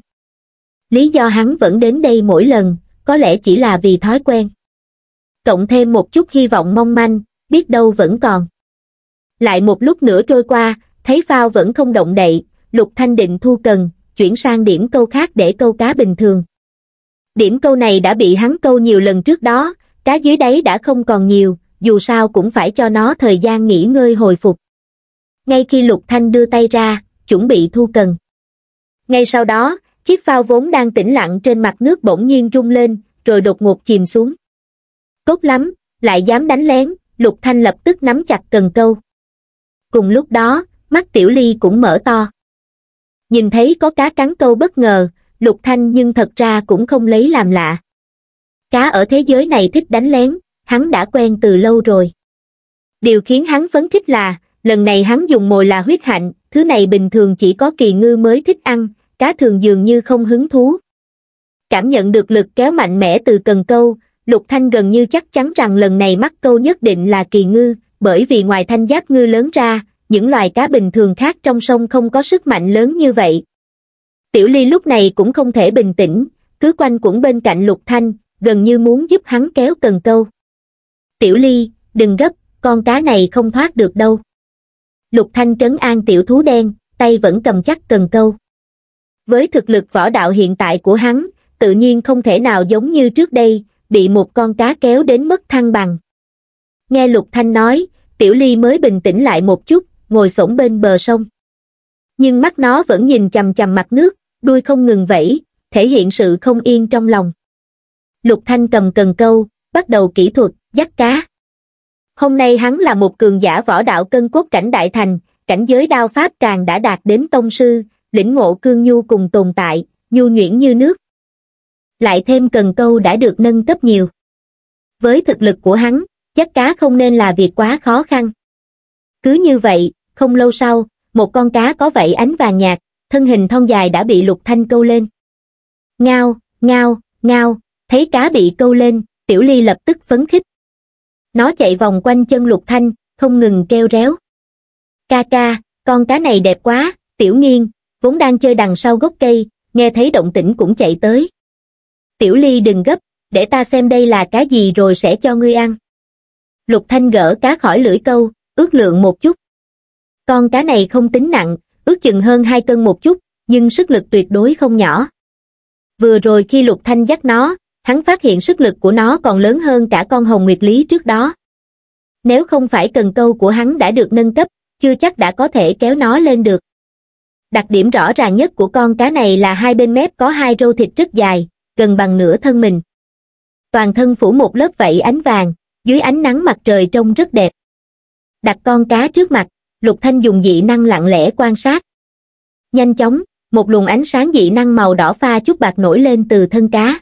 Lý do hắn vẫn đến đây mỗi lần, có lẽ chỉ là vì thói quen. Cộng thêm một chút hy vọng mong manh, biết đâu vẫn còn. Lại một lúc nữa trôi qua, thấy phao vẫn không động đậy, Lục Thanh định thu cần, chuyển sang điểm câu khác để câu cá bình thường. Điểm câu này đã bị hắn câu nhiều lần trước đó, cá dưới đáy đã không còn nhiều, dù sao cũng phải cho nó thời gian nghỉ ngơi hồi phục. Ngay khi Lục Thanh đưa tay ra, chuẩn bị thu cần. Ngay sau đó, chiếc phao vốn đang tĩnh lặng trên mặt nước bỗng nhiên rung lên, rồi đột ngột chìm xuống. Tốt lắm, lại dám đánh lén, Lục Thanh lập tức nắm chặt cần câu. Cùng lúc đó, mắt Tiểu Ly cũng mở to nhìn thấy có cá cắn câu bất ngờ lục thanh nhưng thật ra cũng không lấy làm lạ cá ở thế giới này thích đánh lén hắn đã quen từ lâu rồi điều khiến hắn phấn khích là lần này hắn dùng mồi là huyết hạnh thứ này bình thường chỉ có kỳ ngư mới thích ăn cá thường dường như không hứng thú cảm nhận được lực kéo mạnh mẽ từ cần câu lục thanh gần như chắc chắn rằng lần này mắc câu nhất định là kỳ ngư bởi vì ngoài thanh giáp ngư lớn ra những loài cá bình thường khác trong sông không có sức mạnh lớn như vậy. Tiểu Ly lúc này cũng không thể bình tĩnh, cứ quanh quẩn bên cạnh Lục Thanh, gần như muốn giúp hắn kéo cần câu. Tiểu Ly, đừng gấp, con cá này không thoát được đâu. Lục Thanh trấn an tiểu thú đen, tay vẫn cầm chắc cần câu. Với thực lực võ đạo hiện tại của hắn, tự nhiên không thể nào giống như trước đây, bị một con cá kéo đến mất thăng bằng. Nghe Lục Thanh nói, Tiểu Ly mới bình tĩnh lại một chút, ngồi xổm bên bờ sông. Nhưng mắt nó vẫn nhìn chằm chằm mặt nước, đuôi không ngừng vẫy, thể hiện sự không yên trong lòng. Lục Thanh cầm cần câu, bắt đầu kỹ thuật, dắt cá. Hôm nay hắn là một cường giả võ đạo cân cốt cảnh đại thành, cảnh giới đao pháp càng đã đạt đến tông sư, lĩnh ngộ cương nhu cùng tồn tại, nhu nhuyễn như nước. Lại thêm cần câu đã được nâng cấp nhiều. Với thực lực của hắn, chắc cá không nên là việc quá khó khăn. Cứ như vậy, không lâu sau, một con cá có vảy ánh vàng nhạt, thân hình thon dài đã bị lục thanh câu lên. Ngao, ngao, ngao, thấy cá bị câu lên, tiểu ly lập tức phấn khích. Nó chạy vòng quanh chân lục thanh, không ngừng kêu réo. Ca ca, con cá này đẹp quá, tiểu nghiêng, vốn đang chơi đằng sau gốc cây, nghe thấy động tĩnh cũng chạy tới. Tiểu ly đừng gấp, để ta xem đây là cá gì rồi sẽ cho ngươi ăn. Lục thanh gỡ cá khỏi lưỡi câu, ước lượng một chút, con cá này không tính nặng, ước chừng hơn 2 cân một chút, nhưng sức lực tuyệt đối không nhỏ. Vừa rồi khi Lục Thanh dắt nó, hắn phát hiện sức lực của nó còn lớn hơn cả con hồng nguyệt lý trước đó. Nếu không phải cần câu của hắn đã được nâng cấp, chưa chắc đã có thể kéo nó lên được. Đặc điểm rõ ràng nhất của con cá này là hai bên mép có hai râu thịt rất dài, gần bằng nửa thân mình. Toàn thân phủ một lớp vảy ánh vàng, dưới ánh nắng mặt trời trông rất đẹp. Đặt con cá trước mặt, lục thanh dùng dị năng lặng lẽ quan sát nhanh chóng một luồng ánh sáng dị năng màu đỏ pha chút bạc nổi lên từ thân cá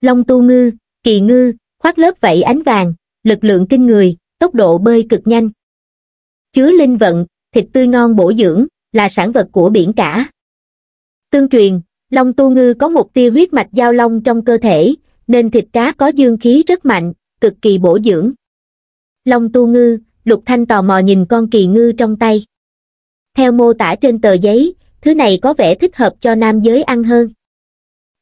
long tu ngư kỳ ngư khoác lớp vảy ánh vàng lực lượng kinh người tốc độ bơi cực nhanh chứa linh vận thịt tươi ngon bổ dưỡng là sản vật của biển cả tương truyền long tu ngư có một tia huyết mạch giao long trong cơ thể nên thịt cá có dương khí rất mạnh cực kỳ bổ dưỡng long tu ngư lục thanh tò mò nhìn con kỳ ngư trong tay theo mô tả trên tờ giấy thứ này có vẻ thích hợp cho nam giới ăn hơn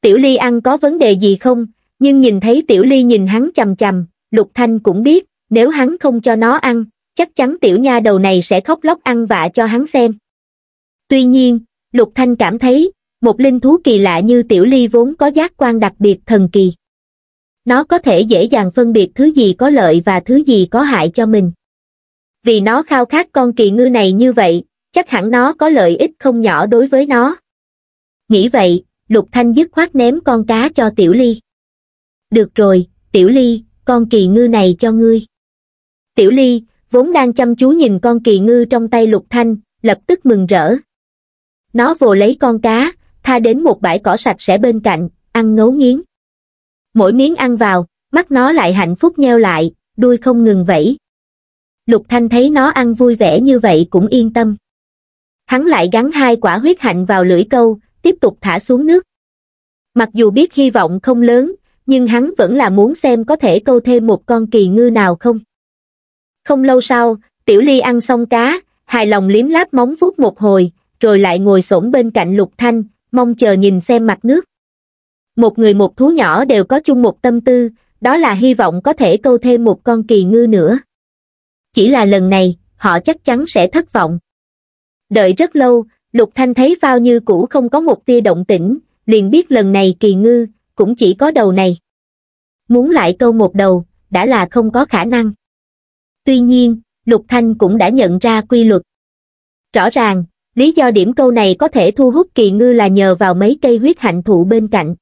tiểu ly ăn có vấn đề gì không nhưng nhìn thấy tiểu ly nhìn hắn chằm chằm lục thanh cũng biết nếu hắn không cho nó ăn chắc chắn tiểu nha đầu này sẽ khóc lóc ăn vạ cho hắn xem tuy nhiên lục thanh cảm thấy một linh thú kỳ lạ như tiểu ly vốn có giác quan đặc biệt thần kỳ nó có thể dễ dàng phân biệt thứ gì có lợi và thứ gì có hại cho mình vì nó khao khát con kỳ ngư này như vậy, chắc hẳn nó có lợi ích không nhỏ đối với nó. Nghĩ vậy, Lục Thanh dứt khoát ném con cá cho Tiểu Ly. Được rồi, Tiểu Ly, con kỳ ngư này cho ngươi. Tiểu Ly, vốn đang chăm chú nhìn con kỳ ngư trong tay Lục Thanh, lập tức mừng rỡ. Nó vồ lấy con cá, tha đến một bãi cỏ sạch sẽ bên cạnh, ăn ngấu nghiến. Mỗi miếng ăn vào, mắt nó lại hạnh phúc nheo lại, đuôi không ngừng vẫy lục thanh thấy nó ăn vui vẻ như vậy cũng yên tâm. Hắn lại gắn hai quả huyết hạnh vào lưỡi câu, tiếp tục thả xuống nước. Mặc dù biết hy vọng không lớn, nhưng hắn vẫn là muốn xem có thể câu thêm một con kỳ ngư nào không. Không lâu sau, Tiểu Ly ăn xong cá, hài lòng liếm láp móng vuốt một hồi, rồi lại ngồi xổm bên cạnh Lục Thanh, mong chờ nhìn xem mặt nước. Một người một thú nhỏ đều có chung một tâm tư, đó là hy vọng có thể câu thêm một con kỳ ngư nữa chỉ là lần này, họ chắc chắn sẽ thất vọng. Đợi rất lâu, Lục Thanh thấy phao như cũ không có một tia động tĩnh, liền biết lần này kỳ ngư, cũng chỉ có đầu này. Muốn lại câu một đầu, đã là không có khả năng. Tuy nhiên, Lục Thanh cũng đã nhận ra quy luật. Rõ ràng, lý do điểm câu này có thể thu hút kỳ ngư là nhờ vào mấy cây huyết hạnh thụ bên cạnh.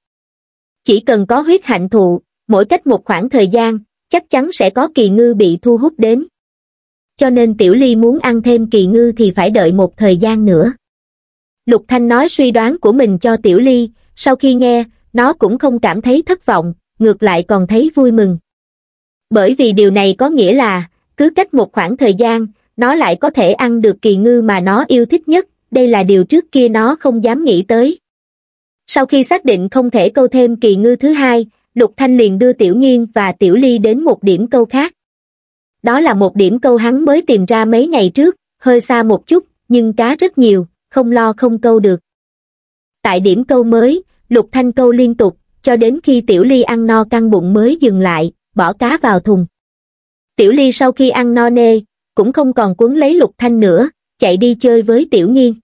Chỉ cần có huyết hạnh thụ, mỗi cách một khoảng thời gian, chắc chắn sẽ có kỳ ngư bị thu hút đến cho nên Tiểu Ly muốn ăn thêm kỳ ngư thì phải đợi một thời gian nữa. Lục Thanh nói suy đoán của mình cho Tiểu Ly, sau khi nghe, nó cũng không cảm thấy thất vọng, ngược lại còn thấy vui mừng. Bởi vì điều này có nghĩa là, cứ cách một khoảng thời gian, nó lại có thể ăn được kỳ ngư mà nó yêu thích nhất, đây là điều trước kia nó không dám nghĩ tới. Sau khi xác định không thể câu thêm kỳ ngư thứ hai, Lục Thanh liền đưa Tiểu Nghiên và Tiểu Ly đến một điểm câu khác đó là một điểm câu hắn mới tìm ra mấy ngày trước hơi xa một chút nhưng cá rất nhiều không lo không câu được tại điểm câu mới lục thanh câu liên tục cho đến khi tiểu ly ăn no căng bụng mới dừng lại bỏ cá vào thùng tiểu ly sau khi ăn no nê cũng không còn cuốn lấy lục thanh nữa chạy đi chơi với tiểu nghiên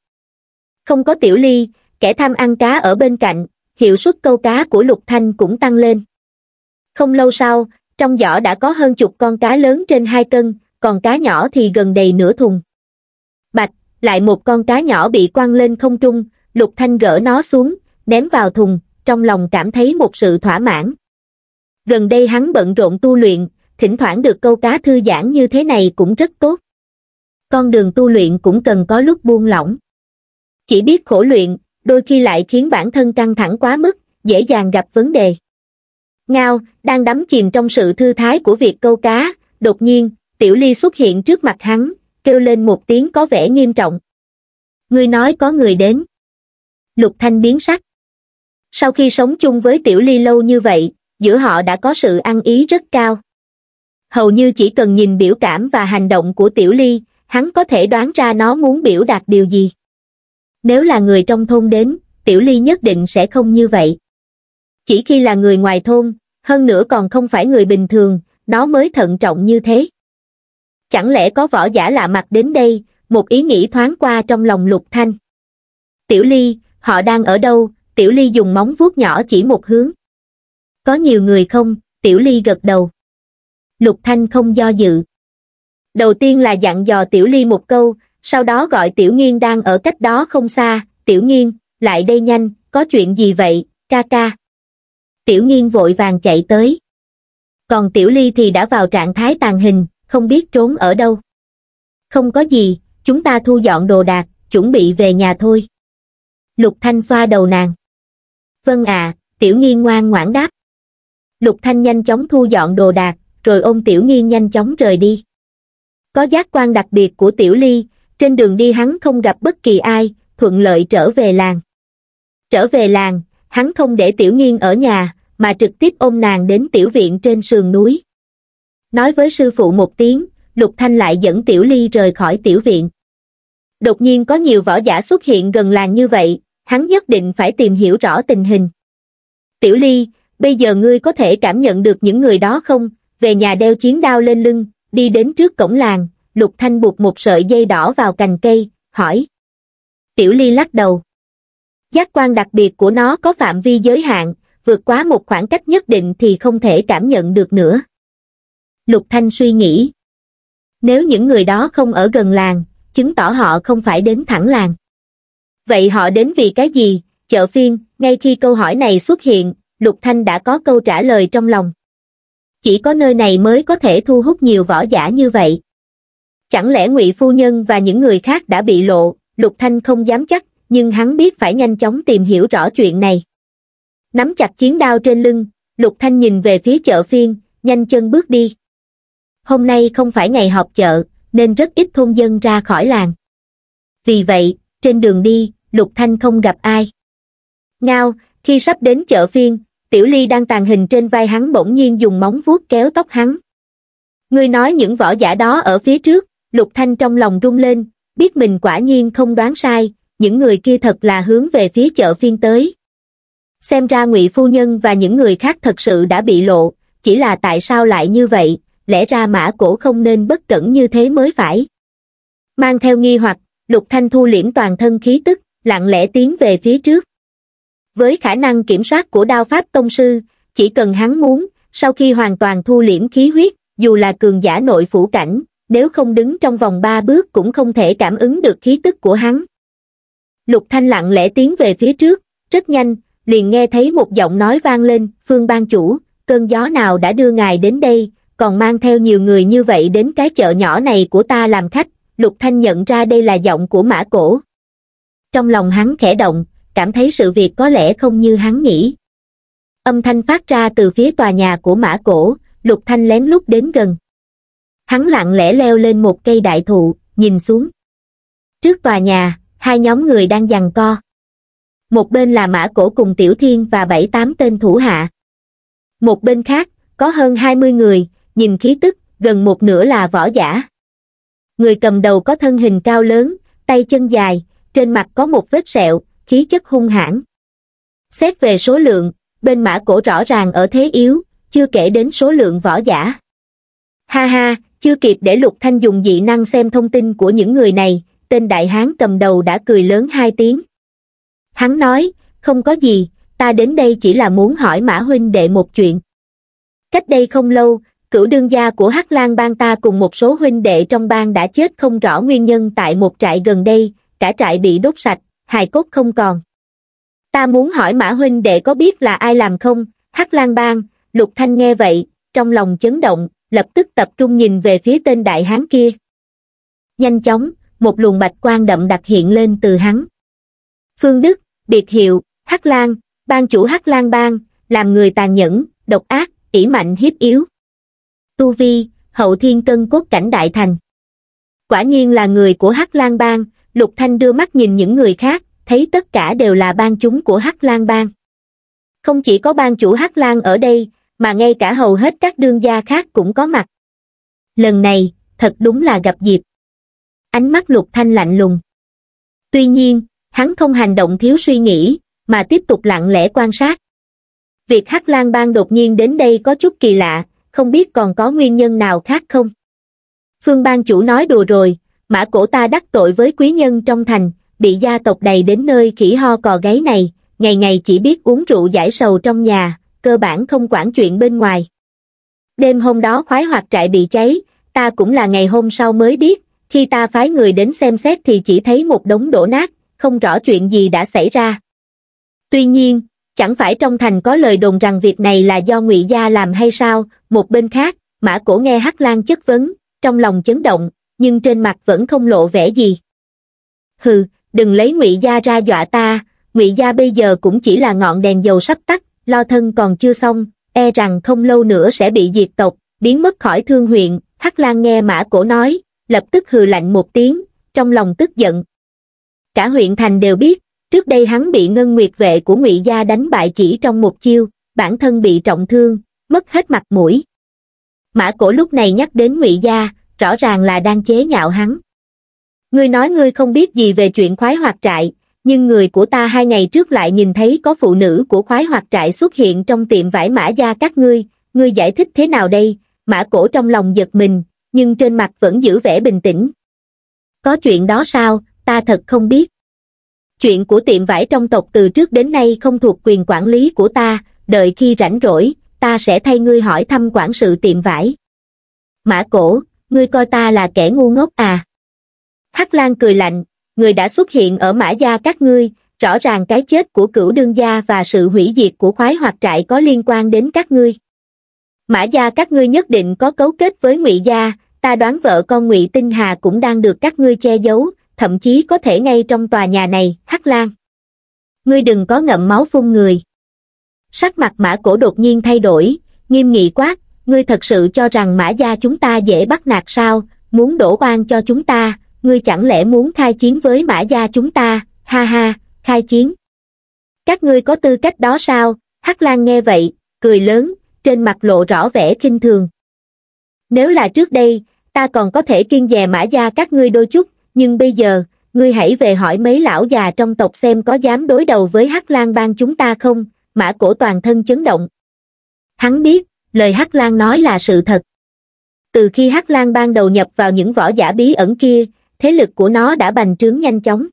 không có tiểu ly kẻ tham ăn cá ở bên cạnh hiệu suất câu cá của lục thanh cũng tăng lên không lâu sau trong giỏ đã có hơn chục con cá lớn trên hai cân còn cá nhỏ thì gần đầy nửa thùng bạch lại một con cá nhỏ bị quăng lên không trung lục thanh gỡ nó xuống ném vào thùng trong lòng cảm thấy một sự thỏa mãn gần đây hắn bận rộn tu luyện thỉnh thoảng được câu cá thư giãn như thế này cũng rất tốt con đường tu luyện cũng cần có lúc buông lỏng chỉ biết khổ luyện đôi khi lại khiến bản thân căng thẳng quá mức dễ dàng gặp vấn đề ngao đang đắm chìm trong sự thư thái của việc câu cá đột nhiên tiểu ly xuất hiện trước mặt hắn kêu lên một tiếng có vẻ nghiêm trọng ngươi nói có người đến lục thanh biến sắc sau khi sống chung với tiểu ly lâu như vậy giữa họ đã có sự ăn ý rất cao hầu như chỉ cần nhìn biểu cảm và hành động của tiểu ly hắn có thể đoán ra nó muốn biểu đạt điều gì nếu là người trong thôn đến tiểu ly nhất định sẽ không như vậy chỉ khi là người ngoài thôn, hơn nữa còn không phải người bình thường, nó mới thận trọng như thế. Chẳng lẽ có võ giả lạ mặt đến đây, một ý nghĩ thoáng qua trong lòng lục thanh. Tiểu Ly, họ đang ở đâu, Tiểu Ly dùng móng vuốt nhỏ chỉ một hướng. Có nhiều người không, Tiểu Ly gật đầu. Lục Thanh không do dự. Đầu tiên là dặn dò Tiểu Ly một câu, sau đó gọi Tiểu Nghiên đang ở cách đó không xa, Tiểu Nghiên, lại đây nhanh, có chuyện gì vậy, ca ca tiểu nghiên vội vàng chạy tới. Còn tiểu ly thì đã vào trạng thái tàn hình, không biết trốn ở đâu. Không có gì, chúng ta thu dọn đồ đạc, chuẩn bị về nhà thôi. Lục Thanh xoa đầu nàng. Vâng à, tiểu nghiên ngoan ngoãn đáp. Lục Thanh nhanh chóng thu dọn đồ đạc, rồi ôm tiểu nghiên nhanh chóng rời đi. Có giác quan đặc biệt của tiểu ly, trên đường đi hắn không gặp bất kỳ ai, thuận lợi trở về làng. Trở về làng, hắn không để tiểu nghiên ở nhà mà trực tiếp ôm nàng đến tiểu viện trên sườn núi nói với sư phụ một tiếng lục thanh lại dẫn tiểu ly rời khỏi tiểu viện đột nhiên có nhiều võ giả xuất hiện gần làng như vậy hắn nhất định phải tìm hiểu rõ tình hình tiểu ly bây giờ ngươi có thể cảm nhận được những người đó không về nhà đeo chiến đao lên lưng đi đến trước cổng làng lục thanh buộc một sợi dây đỏ vào cành cây hỏi tiểu ly lắc đầu giác quan đặc biệt của nó có phạm vi giới hạn, vượt quá một khoảng cách nhất định thì không thể cảm nhận được nữa. Lục Thanh suy nghĩ. Nếu những người đó không ở gần làng, chứng tỏ họ không phải đến thẳng làng. Vậy họ đến vì cái gì? Chợ phiên, ngay khi câu hỏi này xuất hiện, Lục Thanh đã có câu trả lời trong lòng. Chỉ có nơi này mới có thể thu hút nhiều võ giả như vậy. Chẳng lẽ ngụy Phu Nhân và những người khác đã bị lộ, Lục Thanh không dám chắc, nhưng hắn biết phải nhanh chóng tìm hiểu rõ chuyện này. Nắm chặt chiến đao trên lưng, Lục Thanh nhìn về phía chợ phiên, nhanh chân bước đi. Hôm nay không phải ngày họp chợ, nên rất ít thôn dân ra khỏi làng. Vì vậy, trên đường đi, Lục Thanh không gặp ai. Ngao, khi sắp đến chợ phiên, Tiểu Ly đang tàn hình trên vai hắn bỗng nhiên dùng móng vuốt kéo tóc hắn. Ngươi nói những võ giả đó ở phía trước, Lục Thanh trong lòng rung lên, biết mình quả nhiên không đoán sai, những người kia thật là hướng về phía chợ phiên tới. Xem ra ngụy Phu Nhân và những người khác thật sự đã bị lộ, chỉ là tại sao lại như vậy, lẽ ra mã cổ không nên bất cẩn như thế mới phải. Mang theo nghi hoặc, Lục Thanh thu liễm toàn thân khí tức, lặng lẽ tiến về phía trước. Với khả năng kiểm soát của đao pháp Tông sư, chỉ cần hắn muốn, sau khi hoàn toàn thu liễm khí huyết, dù là cường giả nội phủ cảnh, nếu không đứng trong vòng ba bước cũng không thể cảm ứng được khí tức của hắn. Lục Thanh lặng lẽ tiến về phía trước, rất nhanh, liền nghe thấy một giọng nói vang lên, Phương Ban Chủ, cơn gió nào đã đưa ngài đến đây, còn mang theo nhiều người như vậy đến cái chợ nhỏ này của ta làm khách, Lục Thanh nhận ra đây là giọng của mã cổ. Trong lòng hắn khẽ động, cảm thấy sự việc có lẽ không như hắn nghĩ. Âm thanh phát ra từ phía tòa nhà của mã cổ, Lục Thanh lén lút đến gần. Hắn lặng lẽ leo lên một cây đại thụ, nhìn xuống. Trước tòa nhà, hai nhóm người đang giằng co một bên là mã cổ cùng tiểu thiên và bảy tám tên thủ hạ một bên khác có hơn hai mươi người nhìn khí tức gần một nửa là võ giả người cầm đầu có thân hình cao lớn tay chân dài trên mặt có một vết sẹo khí chất hung hãn xét về số lượng bên mã cổ rõ ràng ở thế yếu chưa kể đến số lượng võ giả ha ha chưa kịp để lục thanh dùng dị năng xem thông tin của những người này tên đại hán cầm đầu đã cười lớn hai tiếng hắn nói không có gì ta đến đây chỉ là muốn hỏi mã huynh đệ một chuyện cách đây không lâu cửu đương gia của hắc lan bang ta cùng một số huynh đệ trong bang đã chết không rõ nguyên nhân tại một trại gần đây cả trại bị đốt sạch hài cốt không còn ta muốn hỏi mã huynh đệ có biết là ai làm không hắc lan bang lục thanh nghe vậy trong lòng chấn động lập tức tập trung nhìn về phía tên đại hán kia nhanh chóng một luồng bạch quang đậm đặc hiện lên từ hắn. Phương Đức, biệt hiệu, Hắc Lan, ban chủ Hắc Lan bang, làm người tàn nhẫn, độc ác, ỷ mạnh hiếp yếu. Tu Vi, hậu thiên cân cốt cảnh đại thành. Quả nhiên là người của Hắc Lan bang, Lục Thanh đưa mắt nhìn những người khác, thấy tất cả đều là bang chúng của Hắc Lan bang. Không chỉ có bang chủ Hắc Lan ở đây, mà ngay cả hầu hết các đương gia khác cũng có mặt. Lần này, thật đúng là gặp dịp ánh mắt lục thanh lạnh lùng. Tuy nhiên, hắn không hành động thiếu suy nghĩ, mà tiếp tục lặng lẽ quan sát. Việc Hắc Lan Bang đột nhiên đến đây có chút kỳ lạ, không biết còn có nguyên nhân nào khác không? Phương Bang chủ nói đùa rồi, mã cổ ta đắc tội với quý nhân trong thành, bị gia tộc đầy đến nơi khỉ ho cò gáy này, ngày ngày chỉ biết uống rượu giải sầu trong nhà, cơ bản không quản chuyện bên ngoài. Đêm hôm đó khoái hoạt trại bị cháy, ta cũng là ngày hôm sau mới biết, khi ta phái người đến xem xét thì chỉ thấy một đống đổ nát, không rõ chuyện gì đã xảy ra. Tuy nhiên, chẳng phải trong thành có lời đồn rằng việc này là do ngụy Gia làm hay sao, một bên khác, Mã Cổ nghe Hắc Lan chất vấn, trong lòng chấn động, nhưng trên mặt vẫn không lộ vẻ gì. Hừ, đừng lấy ngụy Gia ra dọa ta, ngụy Gia bây giờ cũng chỉ là ngọn đèn dầu sắp tắt, lo thân còn chưa xong, e rằng không lâu nữa sẽ bị diệt tộc, biến mất khỏi thương huyện. Hắc Lan nghe Mã Cổ nói, lập tức hừ lạnh một tiếng, trong lòng tức giận. Cả huyện thành đều biết, trước đây hắn bị ngân nguyệt vệ của ngụy gia đánh bại chỉ trong một chiêu, bản thân bị trọng thương, mất hết mặt mũi. Mã cổ lúc này nhắc đến ngụy gia, rõ ràng là đang chế nhạo hắn. Ngươi nói ngươi không biết gì về chuyện khoái hoạt trại, nhưng người của ta hai ngày trước lại nhìn thấy có phụ nữ của khoái hoạt trại xuất hiện trong tiệm vải mã gia các ngươi, ngươi giải thích thế nào đây? Mã cổ trong lòng giật mình, nhưng trên mặt vẫn giữ vẻ bình tĩnh có chuyện đó sao ta thật không biết chuyện của tiệm vải trong tộc từ trước đến nay không thuộc quyền quản lý của ta đợi khi rảnh rỗi ta sẽ thay ngươi hỏi thăm quản sự tiệm vải mã cổ ngươi coi ta là kẻ ngu ngốc à hắc lan cười lạnh người đã xuất hiện ở mã gia các ngươi rõ ràng cái chết của cửu đương gia và sự hủy diệt của khoái hoạt trại có liên quan đến các ngươi Mã gia các ngươi nhất định có cấu kết với ngụy gia, ta đoán vợ con ngụy Tinh Hà cũng đang được các ngươi che giấu, thậm chí có thể ngay trong tòa nhà này, Hắc Lan. Ngươi đừng có ngậm máu phun người. Sắc mặt mã cổ đột nhiên thay đổi, nghiêm nghị quát, ngươi thật sự cho rằng mã gia chúng ta dễ bắt nạt sao, muốn đổ oan cho chúng ta, ngươi chẳng lẽ muốn khai chiến với mã gia chúng ta, ha ha, khai chiến. Các ngươi có tư cách đó sao? Hắc Lan nghe vậy, cười lớn, trên mặt lộ rõ vẻ kinh thường. Nếu là trước đây, ta còn có thể kiên dè mã gia các ngươi đôi chút, nhưng bây giờ, ngươi hãy về hỏi mấy lão già trong tộc xem có dám đối đầu với Hắc Lan bang chúng ta không, mã cổ toàn thân chấn động. Hắn biết, lời Hắc Lan nói là sự thật. Từ khi Hắc Lan bang đầu nhập vào những võ giả bí ẩn kia, thế lực của nó đã bành trướng nhanh chóng.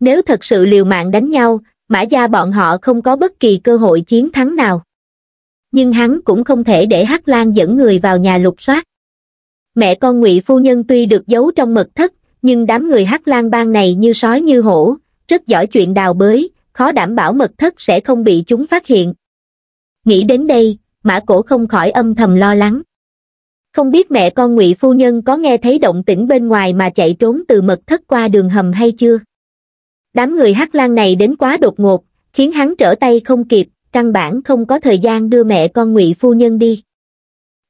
Nếu thật sự liều mạng đánh nhau, mã gia bọn họ không có bất kỳ cơ hội chiến thắng nào nhưng hắn cũng không thể để hắc lan dẫn người vào nhà lục soát mẹ con ngụy phu nhân tuy được giấu trong mật thất nhưng đám người hắc lan bang này như sói như hổ rất giỏi chuyện đào bới khó đảm bảo mật thất sẽ không bị chúng phát hiện nghĩ đến đây mã cổ không khỏi âm thầm lo lắng không biết mẹ con ngụy phu nhân có nghe thấy động tĩnh bên ngoài mà chạy trốn từ mật thất qua đường hầm hay chưa đám người hắc lan này đến quá đột ngột khiến hắn trở tay không kịp căn bản không có thời gian đưa mẹ con ngụy phu nhân đi.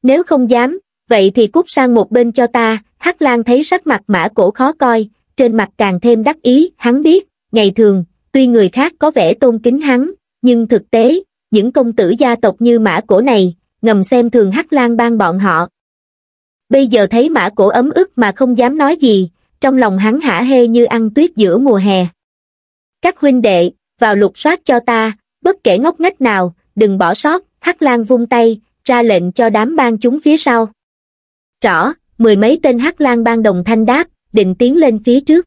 Nếu không dám, vậy thì cút sang một bên cho ta, Hắc Lan thấy sắc mặt mã cổ khó coi, trên mặt càng thêm đắc ý, hắn biết, ngày thường, tuy người khác có vẻ tôn kính hắn, nhưng thực tế, những công tử gia tộc như mã cổ này, ngầm xem thường Hắc Lan ban bọn họ. Bây giờ thấy mã cổ ấm ức mà không dám nói gì, trong lòng hắn hả hê như ăn tuyết giữa mùa hè. Các huynh đệ, vào lục soát cho ta, bất kể ngốc nghếch nào đừng bỏ sót hắc Lang vung tay ra lệnh cho đám bang chúng phía sau rõ mười mấy tên hắc Lang bang đồng thanh đáp định tiến lên phía trước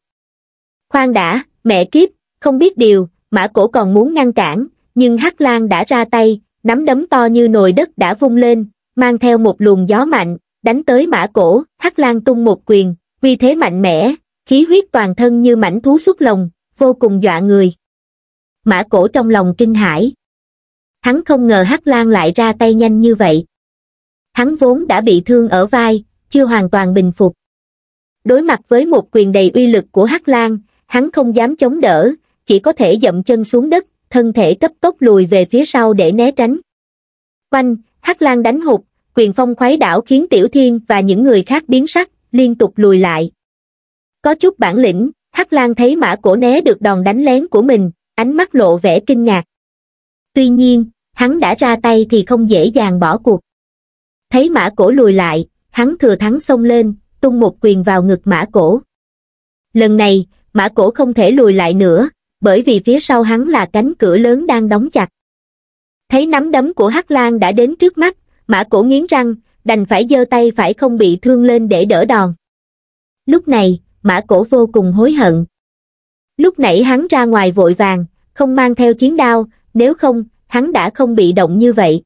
khoan đã mẹ kiếp không biết điều mã cổ còn muốn ngăn cản nhưng hắc Lang đã ra tay nắm đấm to như nồi đất đã vung lên mang theo một luồng gió mạnh đánh tới mã cổ hắc Lang tung một quyền uy thế mạnh mẽ khí huyết toàn thân như mảnh thú xuất lồng vô cùng dọa người mã cổ trong lòng kinh hãi hắn không ngờ hắc lan lại ra tay nhanh như vậy hắn vốn đã bị thương ở vai chưa hoàn toàn bình phục đối mặt với một quyền đầy uy lực của hắc lan hắn không dám chống đỡ chỉ có thể dậm chân xuống đất thân thể cấp tốc lùi về phía sau để né tránh quanh hắc lan đánh hụt quyền phong khuấy đảo khiến tiểu thiên và những người khác biến sắc liên tục lùi lại có chút bản lĩnh hắc lan thấy mã cổ né được đòn đánh lén của mình ánh mắt lộ vẻ kinh ngạc tuy nhiên hắn đã ra tay thì không dễ dàng bỏ cuộc thấy mã cổ lùi lại hắn thừa thắng xông lên tung một quyền vào ngực mã cổ lần này mã cổ không thể lùi lại nữa bởi vì phía sau hắn là cánh cửa lớn đang đóng chặt thấy nắm đấm của hắc lan đã đến trước mắt mã cổ nghiến răng đành phải giơ tay phải không bị thương lên để đỡ đòn lúc này mã cổ vô cùng hối hận Lúc nãy hắn ra ngoài vội vàng, không mang theo chiến đao, nếu không, hắn đã không bị động như vậy.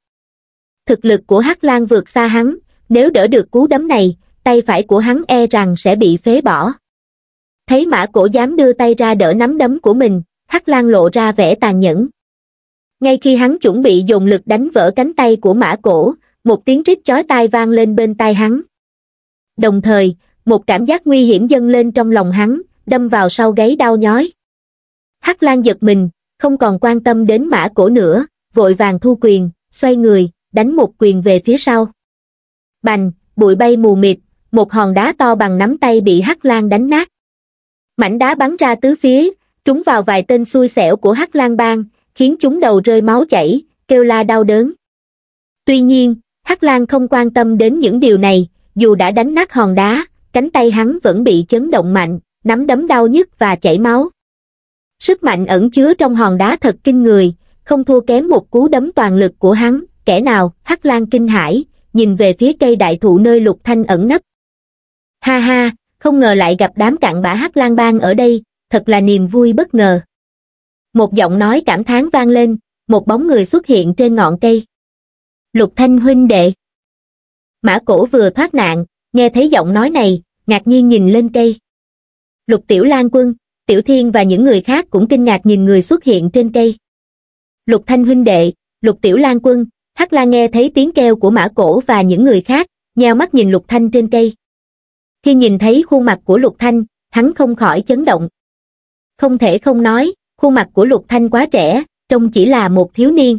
Thực lực của Hắc Lan vượt xa hắn, nếu đỡ được cú đấm này, tay phải của hắn e rằng sẽ bị phế bỏ. Thấy mã cổ dám đưa tay ra đỡ nắm đấm của mình, Hắc Lan lộ ra vẻ tàn nhẫn. Ngay khi hắn chuẩn bị dùng lực đánh vỡ cánh tay của mã cổ, một tiếng rít chói tai vang lên bên tai hắn. Đồng thời, một cảm giác nguy hiểm dâng lên trong lòng hắn, đâm vào sau gáy đau nhói. Hắc Lan giật mình, không còn quan tâm đến mã cổ nữa, vội vàng thu quyền, xoay người, đánh một quyền về phía sau. Bành, bụi bay mù mịt, một hòn đá to bằng nắm tay bị Hắc Lan đánh nát. Mảnh đá bắn ra tứ phía, trúng vào vài tên xui xẻo của Hắc Lan bang, khiến chúng đầu rơi máu chảy, kêu la đau đớn. Tuy nhiên, Hắc Lan không quan tâm đến những điều này, dù đã đánh nát hòn đá, cánh tay hắn vẫn bị chấn động mạnh, nắm đấm đau nhức và chảy máu. Sức mạnh ẩn chứa trong hòn đá thật kinh người, không thua kém một cú đấm toàn lực của hắn, kẻ nào, Hắc Lan kinh hãi, nhìn về phía cây đại thụ nơi Lục Thanh ẩn nấp. Ha ha, không ngờ lại gặp đám cặn bã Hắc Lan bang ở đây, thật là niềm vui bất ngờ. Một giọng nói cảm thán vang lên, một bóng người xuất hiện trên ngọn cây. Lục Thanh huynh đệ. Mã cổ vừa thoát nạn, nghe thấy giọng nói này, ngạc nhiên nhìn lên cây lục tiểu lan quân, tiểu thiên và những người khác cũng kinh ngạc nhìn người xuất hiện trên cây. Lục thanh huynh đệ, lục tiểu lan quân, hắc la nghe thấy tiếng kêu của mã cổ và những người khác, nheo mắt nhìn lục thanh trên cây. Khi nhìn thấy khuôn mặt của lục thanh, hắn không khỏi chấn động. Không thể không nói, khuôn mặt của lục thanh quá trẻ, trông chỉ là một thiếu niên.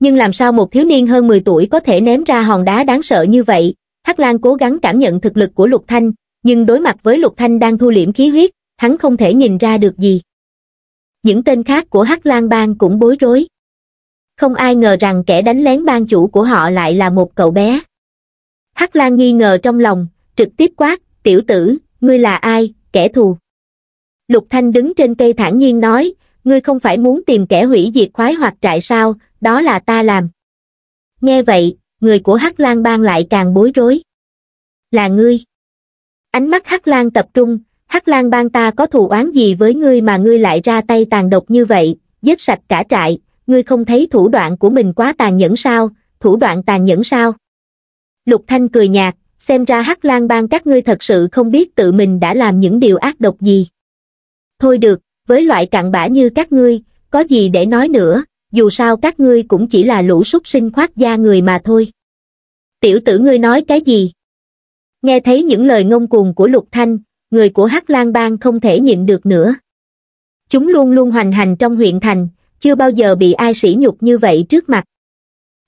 Nhưng làm sao một thiếu niên hơn 10 tuổi có thể ném ra hòn đá đáng sợ như vậy? Hắc Lan cố gắng cảm nhận thực lực của Lục Thanh, nhưng đối mặt với Lục Thanh đang thu liễm khí huyết, hắn không thể nhìn ra được gì. Những tên khác của Hắc Lang Bang cũng bối rối. Không ai ngờ rằng kẻ đánh lén bang chủ của họ lại là một cậu bé. Hắc Lang nghi ngờ trong lòng, trực tiếp quát, tiểu tử, ngươi là ai, kẻ thù. Lục Thanh đứng trên cây thản nhiên nói, ngươi không phải muốn tìm kẻ hủy diệt khoái hoặc trại sao, đó là ta làm. Nghe vậy, người của Hắc Lang Bang lại càng bối rối. Là ngươi. Ánh mắt Hắc Lan tập trung, Hắc Lan bang ta có thù oán gì với ngươi mà ngươi lại ra tay tàn độc như vậy, giết sạch cả trại, ngươi không thấy thủ đoạn của mình quá tàn nhẫn sao, thủ đoạn tàn nhẫn sao? Lục Thanh cười nhạt, xem ra Hắc Lan bang các ngươi thật sự không biết tự mình đã làm những điều ác độc gì. Thôi được, với loại cặn bã như các ngươi, có gì để nói nữa, dù sao các ngươi cũng chỉ là lũ súc sinh khoác da người mà thôi. Tiểu tử ngươi nói cái gì? nghe thấy những lời ngông cuồng của lục thanh người của hắc lang bang không thể nhịn được nữa chúng luôn luôn hoành hành trong huyện thành chưa bao giờ bị ai sỉ nhục như vậy trước mặt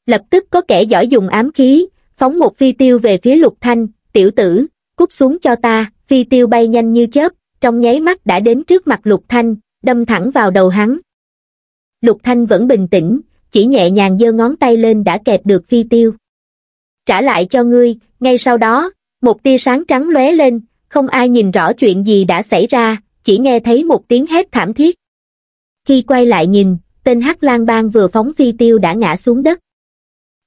lập tức có kẻ giỏi dùng ám khí phóng một phi tiêu về phía lục thanh tiểu tử cút xuống cho ta phi tiêu bay nhanh như chớp trong nháy mắt đã đến trước mặt lục thanh đâm thẳng vào đầu hắn lục thanh vẫn bình tĩnh chỉ nhẹ nhàng giơ ngón tay lên đã kẹp được phi tiêu trả lại cho ngươi ngay sau đó một tia sáng trắng lóe lên không ai nhìn rõ chuyện gì đã xảy ra chỉ nghe thấy một tiếng hét thảm thiết khi quay lại nhìn tên hắc lan bang vừa phóng phi tiêu đã ngã xuống đất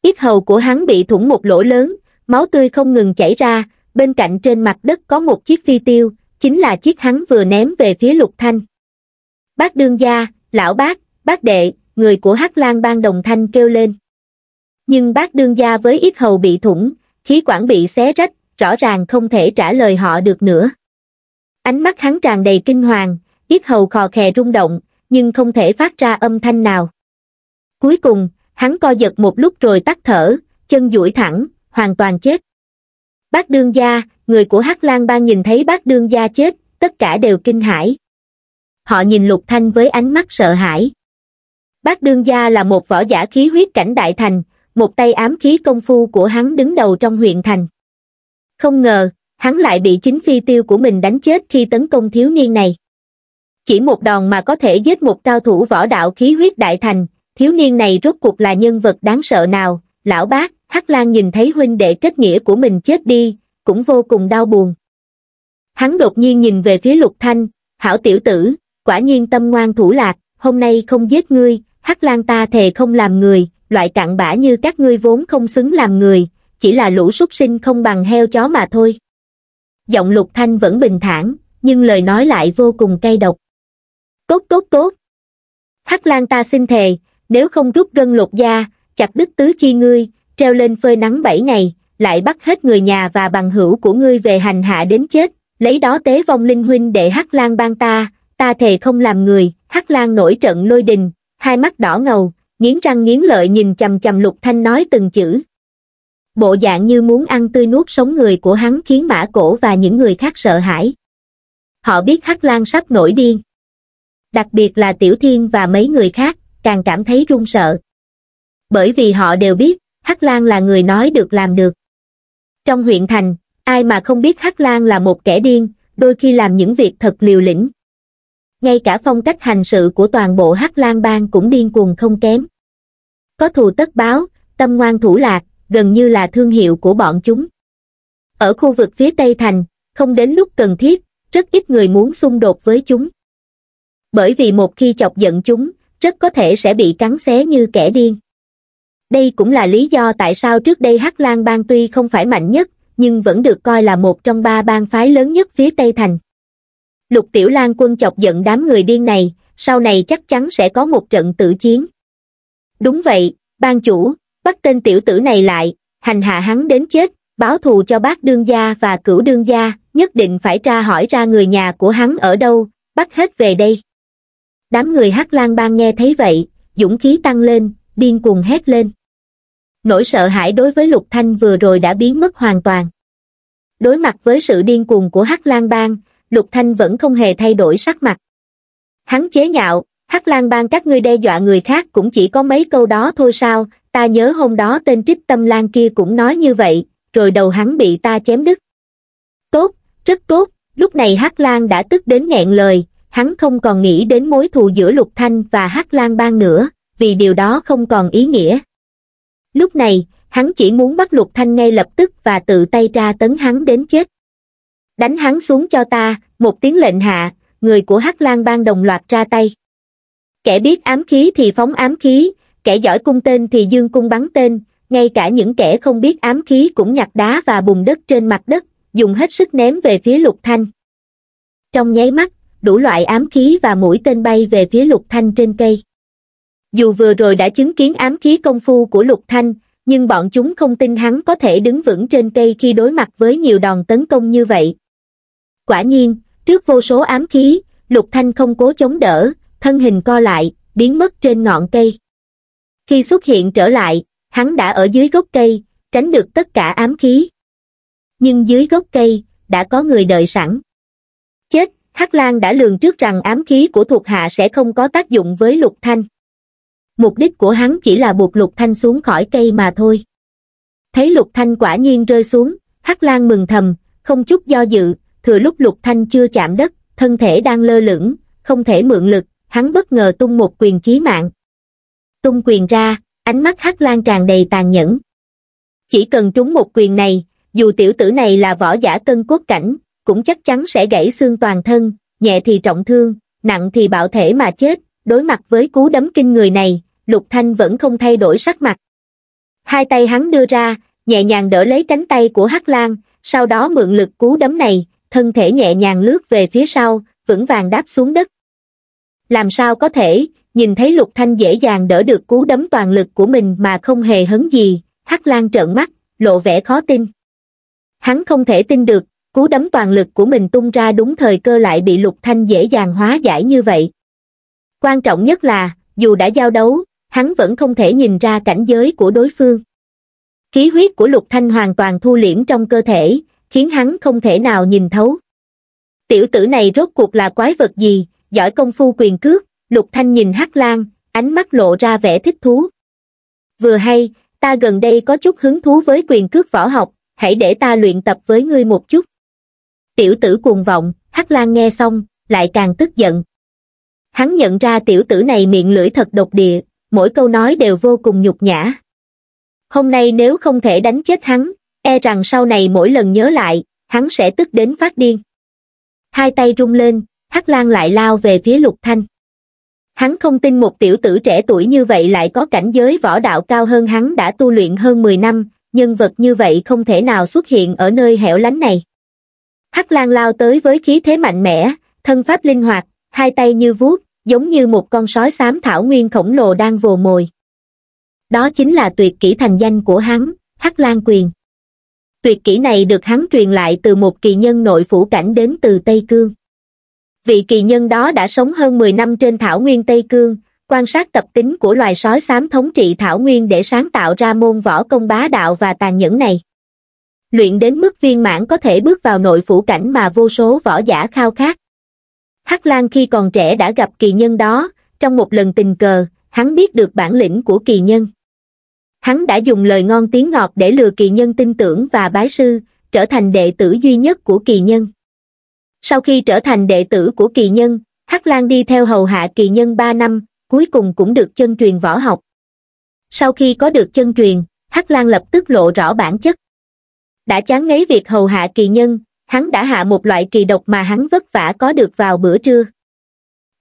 ít hầu của hắn bị thủng một lỗ lớn máu tươi không ngừng chảy ra bên cạnh trên mặt đất có một chiếc phi tiêu chính là chiếc hắn vừa ném về phía lục thanh bác đương gia lão bác bác đệ người của hắc lan bang đồng thanh kêu lên nhưng bác đương gia với ít hầu bị thủng khí quản bị xé rách rõ ràng không thể trả lời họ được nữa. Ánh mắt hắn tràn đầy kinh hoàng, yết hầu khò khè rung động, nhưng không thể phát ra âm thanh nào. Cuối cùng, hắn co giật một lúc rồi tắt thở, chân duỗi thẳng, hoàn toàn chết. Bác đương gia, người của Hắc Lan Bang nhìn thấy bác đương gia chết, tất cả đều kinh hãi. Họ nhìn Lục Thanh với ánh mắt sợ hãi. Bác đương gia là một võ giả khí huyết cảnh đại thành, một tay ám khí công phu của hắn đứng đầu trong huyện thành. Không ngờ, hắn lại bị chính phi tiêu của mình đánh chết khi tấn công thiếu niên này. Chỉ một đòn mà có thể giết một cao thủ võ đạo khí huyết đại thành, thiếu niên này rốt cuộc là nhân vật đáng sợ nào, lão bác, Hắc Lan nhìn thấy huynh đệ kết nghĩa của mình chết đi, cũng vô cùng đau buồn. Hắn đột nhiên nhìn về phía Lục Thanh, hảo tiểu tử, quả nhiên tâm ngoan thủ lạc, hôm nay không giết ngươi, Hắc Lan ta thề không làm người, loại cặn bã như các ngươi vốn không xứng làm người, chỉ là lũ súc sinh không bằng heo chó mà thôi. Giọng lục thanh vẫn bình thản, nhưng lời nói lại vô cùng cay độc. Tốt tốt tốt. Hắc Lan ta xin thề, nếu không rút gân lột da, chặt đứt tứ chi ngươi, treo lên phơi nắng bảy ngày, lại bắt hết người nhà và bằng hữu của ngươi về hành hạ đến chết, lấy đó tế vong linh huynh để Hắc Lan ban ta, ta thề không làm người, Hắc Lan nổi trận lôi đình, hai mắt đỏ ngầu, nghiến răng nghiến lợi nhìn chầm chầm Lục Thanh nói từng chữ bộ dạng như muốn ăn tươi nuốt sống người của hắn khiến mã cổ và những người khác sợ hãi. Họ biết Hắc Lan sắp nổi điên. Đặc biệt là Tiểu Thiên và mấy người khác, càng cảm thấy run sợ. Bởi vì họ đều biết, Hắc Lan là người nói được làm được. Trong huyện thành, ai mà không biết Hắc Lan là một kẻ điên, đôi khi làm những việc thật liều lĩnh. Ngay cả phong cách hành sự của toàn bộ Hắc Lan bang cũng điên cuồng không kém. Có thù tất báo, tâm ngoan thủ lạc, gần như là thương hiệu của bọn chúng. Ở khu vực phía Tây Thành, không đến lúc cần thiết, rất ít người muốn xung đột với chúng. Bởi vì một khi chọc giận chúng, rất có thể sẽ bị cắn xé như kẻ điên. Đây cũng là lý do tại sao trước đây Hắc Lan Bang tuy không phải mạnh nhất, nhưng vẫn được coi là một trong ba bang phái lớn nhất phía Tây Thành. Lục Tiểu Lan quân chọc giận đám người điên này, sau này chắc chắn sẽ có một trận tử chiến. Đúng vậy, bang chủ, bắt tên tiểu tử này lại hành hạ hắn đến chết báo thù cho bác đương gia và cửu đương gia nhất định phải tra hỏi ra người nhà của hắn ở đâu bắt hết về đây đám người hắc lan bang nghe thấy vậy dũng khí tăng lên điên cuồng hét lên nỗi sợ hãi đối với lục thanh vừa rồi đã biến mất hoàn toàn đối mặt với sự điên cuồng của hắc lan bang lục thanh vẫn không hề thay đổi sắc mặt hắn chế nhạo hắc lan bang các ngươi đe dọa người khác cũng chỉ có mấy câu đó thôi sao ta nhớ hôm đó tên trích tâm lan kia cũng nói như vậy rồi đầu hắn bị ta chém đứt tốt rất tốt lúc này hắc lan đã tức đến nghẹn lời hắn không còn nghĩ đến mối thù giữa lục thanh và hắc lan bang nữa vì điều đó không còn ý nghĩa lúc này hắn chỉ muốn bắt lục thanh ngay lập tức và tự tay ra tấn hắn đến chết đánh hắn xuống cho ta một tiếng lệnh hạ người của hắc lan bang đồng loạt ra tay Kẻ biết ám khí thì phóng ám khí, kẻ giỏi cung tên thì dương cung bắn tên, ngay cả những kẻ không biết ám khí cũng nhặt đá và bùn đất trên mặt đất, dùng hết sức ném về phía lục thanh. Trong nháy mắt, đủ loại ám khí và mũi tên bay về phía lục thanh trên cây. Dù vừa rồi đã chứng kiến ám khí công phu của lục thanh, nhưng bọn chúng không tin hắn có thể đứng vững trên cây khi đối mặt với nhiều đòn tấn công như vậy. Quả nhiên, trước vô số ám khí, lục thanh không cố chống đỡ, thân hình co lại, biến mất trên ngọn cây. Khi xuất hiện trở lại, hắn đã ở dưới gốc cây, tránh được tất cả ám khí. Nhưng dưới gốc cây, đã có người đợi sẵn. Chết, Hắc Lan đã lường trước rằng ám khí của thuộc hạ sẽ không có tác dụng với Lục Thanh. Mục đích của hắn chỉ là buộc Lục Thanh xuống khỏi cây mà thôi. Thấy Lục Thanh quả nhiên rơi xuống, Hắc Lan mừng thầm, không chút do dự, thừa lúc Lục Thanh chưa chạm đất, thân thể đang lơ lửng, không thể mượn lực, hắn bất ngờ tung một quyền chí mạng. Tung quyền ra, ánh mắt hắc lan tràn đầy tàn nhẫn. Chỉ cần trúng một quyền này, dù tiểu tử này là võ giả cân cốt cảnh, cũng chắc chắn sẽ gãy xương toàn thân, nhẹ thì trọng thương, nặng thì bạo thể mà chết, đối mặt với cú đấm kinh người này, Lục Thanh vẫn không thay đổi sắc mặt. Hai tay hắn đưa ra, nhẹ nhàng đỡ lấy cánh tay của Hắc Lan, sau đó mượn lực cú đấm này, thân thể nhẹ nhàng lướt về phía sau, vững vàng đáp xuống đất làm sao có thể, nhìn thấy Lục Thanh dễ dàng đỡ được cú đấm toàn lực của mình mà không hề hấn gì, Hắc Lan trợn mắt, lộ vẻ khó tin. Hắn không thể tin được, cú đấm toàn lực của mình tung ra đúng thời cơ lại bị Lục Thanh dễ dàng hóa giải như vậy. Quan trọng nhất là, dù đã giao đấu, hắn vẫn không thể nhìn ra cảnh giới của đối phương. Khí huyết của Lục Thanh hoàn toàn thu liễm trong cơ thể, khiến hắn không thể nào nhìn thấu. Tiểu tử này rốt cuộc là quái vật gì, giỏi công phu quyền cước, Lục Thanh nhìn Hắc Lang, ánh mắt lộ ra vẻ thích thú. Vừa hay, ta gần đây có chút hứng thú với quyền cước võ học, hãy để ta luyện tập với ngươi một chút. Tiểu tử cuồng vọng, Hắc Lang nghe xong, lại càng tức giận. Hắn nhận ra tiểu tử này miệng lưỡi thật độc địa, mỗi câu nói đều vô cùng nhục nhã. Hôm nay nếu không thể đánh chết hắn, e rằng sau này mỗi lần nhớ lại, hắn sẽ tức đến phát điên. Hai tay rung lên, Hắc Lang lại lao về phía Lục Thanh. Hắn không tin một tiểu tử trẻ tuổi như vậy lại có cảnh giới võ đạo cao hơn hắn đã tu luyện hơn 10 năm, nhân vật như vậy không thể nào xuất hiện ở nơi hẻo lánh này. Hắc Lang lao tới với khí thế mạnh mẽ, thân pháp linh hoạt, hai tay như vuốt, giống như một con sói xám thảo nguyên khổng lồ đang vồ mồi. Đó chính là tuyệt kỹ thành danh của hắn, Hắc Lang Quyền. Tuyệt kỹ này được hắn truyền lại từ một kỳ nhân nội phủ cảnh đến từ Tây Cương vị kỳ nhân đó đã sống hơn 10 năm trên thảo nguyên Tây Cương, quan sát tập tính của loài sói xám thống trị thảo nguyên để sáng tạo ra môn võ công bá đạo và tàn nhẫn này. Luyện đến mức viên mãn có thể bước vào nội phủ cảnh mà vô số võ giả khao khát. Hắc Lan khi còn trẻ đã gặp kỳ nhân đó, trong một lần tình cờ, hắn biết được bản lĩnh của kỳ nhân. Hắn đã dùng lời ngon tiếng ngọt để lừa kỳ nhân tin tưởng và bái sư, trở thành đệ tử duy nhất của kỳ nhân sau khi trở thành đệ tử của kỳ nhân hắc lan đi theo hầu hạ kỳ nhân ba năm cuối cùng cũng được chân truyền võ học sau khi có được chân truyền hắc lan lập tức lộ rõ bản chất đã chán ngấy việc hầu hạ kỳ nhân hắn đã hạ một loại kỳ độc mà hắn vất vả có được vào bữa trưa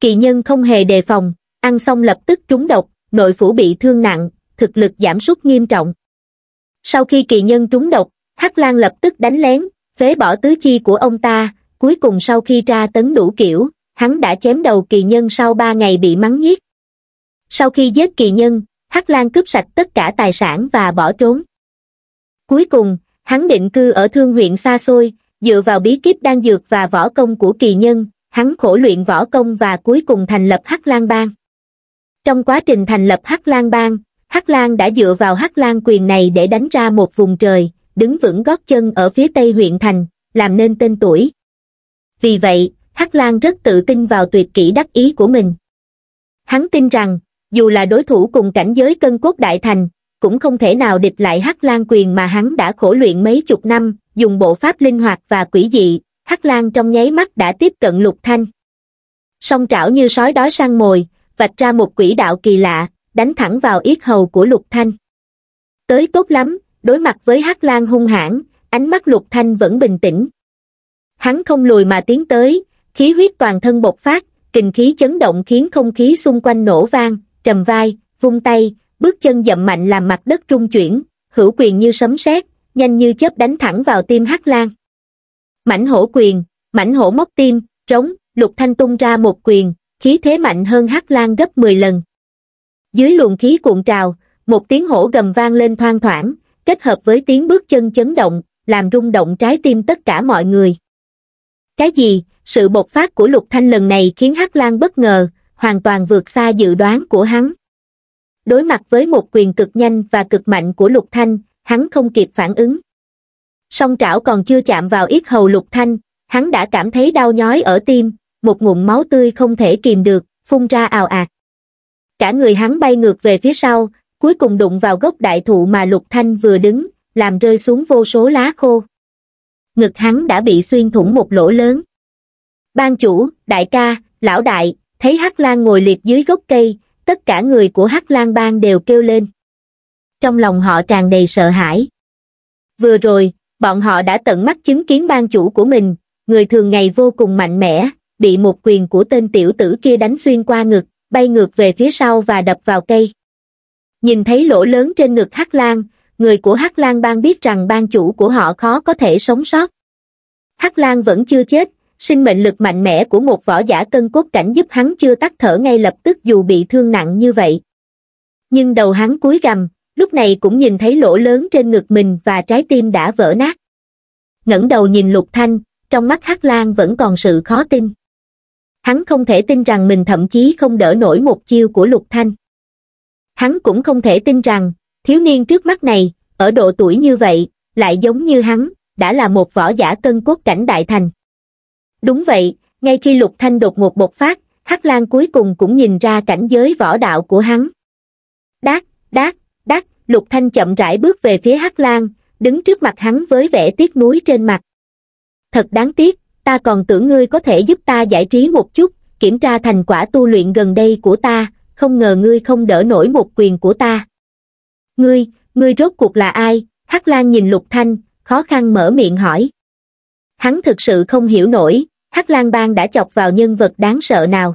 kỳ nhân không hề đề phòng ăn xong lập tức trúng độc nội phủ bị thương nặng thực lực giảm sút nghiêm trọng sau khi kỳ nhân trúng độc hắc lan lập tức đánh lén phế bỏ tứ chi của ông ta cuối cùng sau khi tra tấn đủ kiểu, hắn đã chém đầu kỳ nhân sau ba ngày bị mắng nhiếc. Sau khi giết kỳ nhân, Hắc Lan cướp sạch tất cả tài sản và bỏ trốn. Cuối cùng, hắn định cư ở thương huyện xa xôi, dựa vào bí kíp đan dược và võ công của kỳ nhân, hắn khổ luyện võ công và cuối cùng thành lập Hắc Lan Bang. Trong quá trình thành lập Hắc Lan Bang, Hắc Lan đã dựa vào Hắc Lan quyền này để đánh ra một vùng trời, đứng vững gót chân ở phía tây huyện thành, làm nên tên tuổi, vì vậy hắc lan rất tự tin vào tuyệt kỹ đắc ý của mình hắn tin rằng dù là đối thủ cùng cảnh giới cân cốt đại thành cũng không thể nào địch lại hắc lan quyền mà hắn đã khổ luyện mấy chục năm dùng bộ pháp linh hoạt và quỷ dị hắc lan trong nháy mắt đã tiếp cận lục thanh song trảo như sói đói săn mồi vạch ra một quỷ đạo kỳ lạ đánh thẳng vào yết hầu của lục thanh tới tốt lắm đối mặt với hắc lan hung hãn ánh mắt lục thanh vẫn bình tĩnh hắn không lùi mà tiến tới khí huyết toàn thân bộc phát kình khí chấn động khiến không khí xung quanh nổ vang trầm vai vung tay bước chân dậm mạnh làm mặt đất rung chuyển hữu quyền như sấm sét nhanh như chớp đánh thẳng vào tim hắc lan mảnh hổ quyền mảnh hổ móc tim trống lục thanh tung ra một quyền khí thế mạnh hơn hắc lan gấp 10 lần dưới luồng khí cuộn trào một tiếng hổ gầm vang lên thoang thoảng kết hợp với tiếng bước chân chấn động làm rung động trái tim tất cả mọi người cái gì? Sự bộc phát của Lục Thanh lần này khiến Hắc Lan bất ngờ, hoàn toàn vượt xa dự đoán của hắn. Đối mặt với một quyền cực nhanh và cực mạnh của Lục Thanh, hắn không kịp phản ứng. Song trảo còn chưa chạm vào yết hầu Lục Thanh, hắn đã cảm thấy đau nhói ở tim, một ngụm máu tươi không thể kìm được, phun ra ào ạt. Cả người hắn bay ngược về phía sau, cuối cùng đụng vào gốc đại thụ mà Lục Thanh vừa đứng, làm rơi xuống vô số lá khô ngực hắn đã bị xuyên thủng một lỗ lớn. Ban chủ, đại ca, lão đại, thấy Hắc Lan ngồi liệt dưới gốc cây, tất cả người của Hắc Lan bang đều kêu lên. Trong lòng họ tràn đầy sợ hãi. Vừa rồi, bọn họ đã tận mắt chứng kiến ban chủ của mình, người thường ngày vô cùng mạnh mẽ, bị một quyền của tên tiểu tử kia đánh xuyên qua ngực, bay ngược về phía sau và đập vào cây. Nhìn thấy lỗ lớn trên ngực Hắc Lan, người của hắc lan bang biết rằng bang chủ của họ khó có thể sống sót hắc lan vẫn chưa chết sinh mệnh lực mạnh mẽ của một võ giả cân cốt cảnh giúp hắn chưa tắt thở ngay lập tức dù bị thương nặng như vậy nhưng đầu hắn cúi gằm lúc này cũng nhìn thấy lỗ lớn trên ngực mình và trái tim đã vỡ nát ngẩng đầu nhìn lục thanh trong mắt hắc lan vẫn còn sự khó tin hắn không thể tin rằng mình thậm chí không đỡ nổi một chiêu của lục thanh hắn cũng không thể tin rằng Thiếu niên trước mắt này, ở độ tuổi như vậy, lại giống như hắn, đã là một võ giả cân cốt cảnh đại thành. Đúng vậy, ngay khi Lục Thanh đột ngột bộc phát, Hắc Lan cuối cùng cũng nhìn ra cảnh giới võ đạo của hắn. Đát, đát, đát, Lục Thanh chậm rãi bước về phía Hắc Lan, đứng trước mặt hắn với vẻ tiếc nuối trên mặt. Thật đáng tiếc, ta còn tưởng ngươi có thể giúp ta giải trí một chút, kiểm tra thành quả tu luyện gần đây của ta, không ngờ ngươi không đỡ nổi một quyền của ta ngươi, ngươi rốt cuộc là ai? Hắc Lan nhìn Lục Thanh, khó khăn mở miệng hỏi. Hắn thực sự không hiểu nổi, Hắc Lan Bang đã chọc vào nhân vật đáng sợ nào.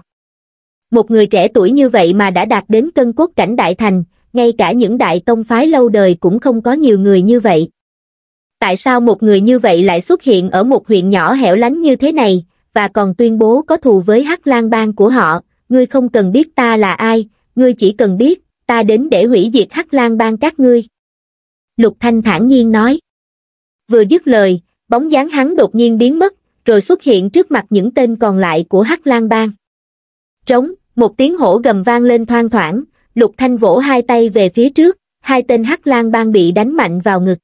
Một người trẻ tuổi như vậy mà đã đạt đến cân quốc cảnh đại thành, ngay cả những đại tông phái lâu đời cũng không có nhiều người như vậy. Tại sao một người như vậy lại xuất hiện ở một huyện nhỏ hẻo lánh như thế này, và còn tuyên bố có thù với Hắc Lan Bang của họ, ngươi không cần biết ta là ai, ngươi chỉ cần biết ta đến để hủy diệt hắc lang bang các ngươi. Lục Thanh thản nhiên nói. Vừa dứt lời, bóng dáng hắn đột nhiên biến mất, rồi xuất hiện trước mặt những tên còn lại của hắc lang bang. Trống, một tiếng hổ gầm vang lên thoang thoảng, Lục Thanh vỗ hai tay về phía trước, hai tên hắc lang bang bị đánh mạnh vào ngực.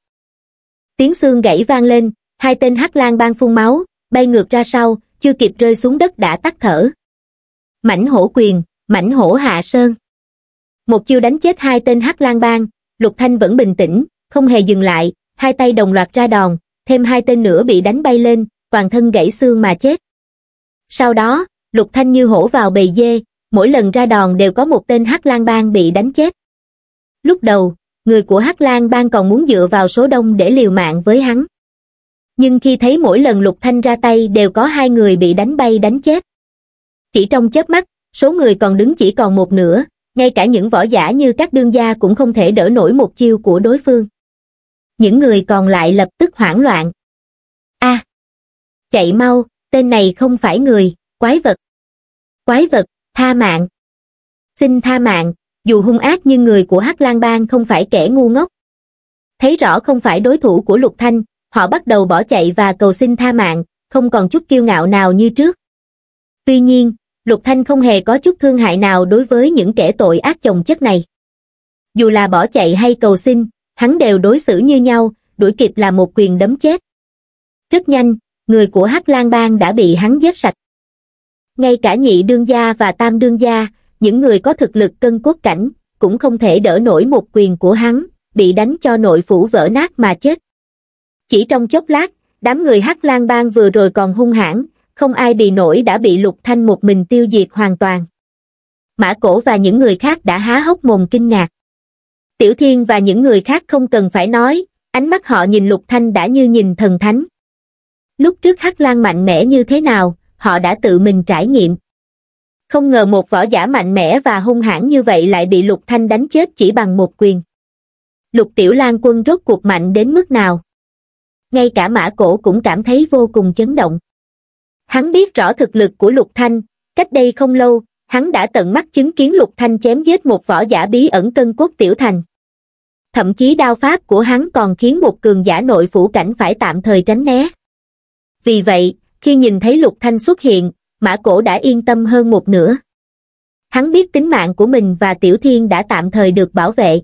Tiếng xương gãy vang lên, hai tên hắc lang bang phun máu, bay ngược ra sau, chưa kịp rơi xuống đất đã tắt thở. Mảnh hổ quyền, mảnh hổ hạ sơn một chiêu đánh chết hai tên hắc lang bang lục thanh vẫn bình tĩnh không hề dừng lại hai tay đồng loạt ra đòn thêm hai tên nữa bị đánh bay lên toàn thân gãy xương mà chết sau đó lục thanh như hổ vào bầy dê mỗi lần ra đòn đều có một tên hắc lang bang bị đánh chết lúc đầu người của hắc lang bang còn muốn dựa vào số đông để liều mạng với hắn nhưng khi thấy mỗi lần lục thanh ra tay đều có hai người bị đánh bay đánh chết chỉ trong chớp mắt số người còn đứng chỉ còn một nửa ngay cả những võ giả như các đương gia cũng không thể đỡ nổi một chiêu của đối phương. Những người còn lại lập tức hoảng loạn. a à, Chạy mau, tên này không phải người, quái vật. Quái vật, tha mạng. Xin tha mạng, dù hung ác nhưng người của Hắc Lan Bang không phải kẻ ngu ngốc. Thấy rõ không phải đối thủ của Lục Thanh, họ bắt đầu bỏ chạy và cầu xin tha mạng, không còn chút kiêu ngạo nào như trước. Tuy nhiên, Lục Thanh không hề có chút thương hại nào đối với những kẻ tội ác chồng chất này. Dù là bỏ chạy hay cầu xin, hắn đều đối xử như nhau, đuổi kịp là một quyền đấm chết. Rất nhanh, người của Hắc Lan Bang đã bị hắn giết sạch. Ngay cả nhị đương gia và tam đương gia, những người có thực lực cân cốt cảnh, cũng không thể đỡ nổi một quyền của hắn, bị đánh cho nội phủ vỡ nát mà chết. Chỉ trong chốc lát, đám người Hắc Lan Bang vừa rồi còn hung hãn, không ai bị nổi đã bị lục thanh một mình tiêu diệt hoàn toàn. Mã cổ và những người khác đã há hốc mồm kinh ngạc. Tiểu thiên và những người khác không cần phải nói, ánh mắt họ nhìn lục thanh đã như nhìn thần thánh. Lúc trước hắc lan mạnh mẽ như thế nào, họ đã tự mình trải nghiệm. Không ngờ một võ giả mạnh mẽ và hung hãn như vậy lại bị lục thanh đánh chết chỉ bằng một quyền. Lục tiểu lan quân rốt cuộc mạnh đến mức nào? Ngay cả mã cổ cũng cảm thấy vô cùng chấn động. Hắn biết rõ thực lực của Lục Thanh, cách đây không lâu, hắn đã tận mắt chứng kiến Lục Thanh chém giết một võ giả bí ẩn cân quốc tiểu thành. Thậm chí đao pháp của hắn còn khiến một cường giả nội phủ cảnh phải tạm thời tránh né. Vì vậy, khi nhìn thấy Lục Thanh xuất hiện, Mã Cổ đã yên tâm hơn một nửa. Hắn biết tính mạng của mình và Tiểu Thiên đã tạm thời được bảo vệ.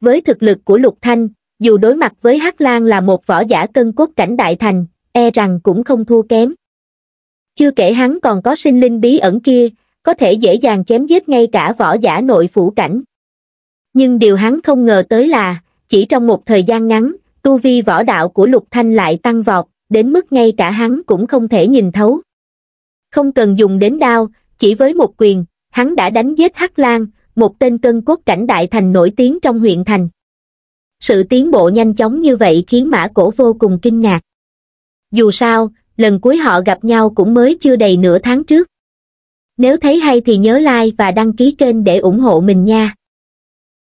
Với thực lực của Lục Thanh, dù đối mặt với Hắc Lan là một võ giả cân cốt cảnh đại thành, e rằng cũng không thua kém chưa kể hắn còn có sinh linh bí ẩn kia có thể dễ dàng chém giết ngay cả võ giả nội phủ cảnh nhưng điều hắn không ngờ tới là chỉ trong một thời gian ngắn tu vi võ đạo của lục thanh lại tăng vọt đến mức ngay cả hắn cũng không thể nhìn thấu không cần dùng đến đao chỉ với một quyền hắn đã đánh giết hắc lan một tên cân cốt cảnh đại thành nổi tiếng trong huyện thành sự tiến bộ nhanh chóng như vậy khiến mã cổ vô cùng kinh ngạc dù sao lần cuối họ gặp nhau cũng mới chưa đầy nửa tháng trước nếu thấy hay thì nhớ like và đăng ký kênh để ủng hộ mình nha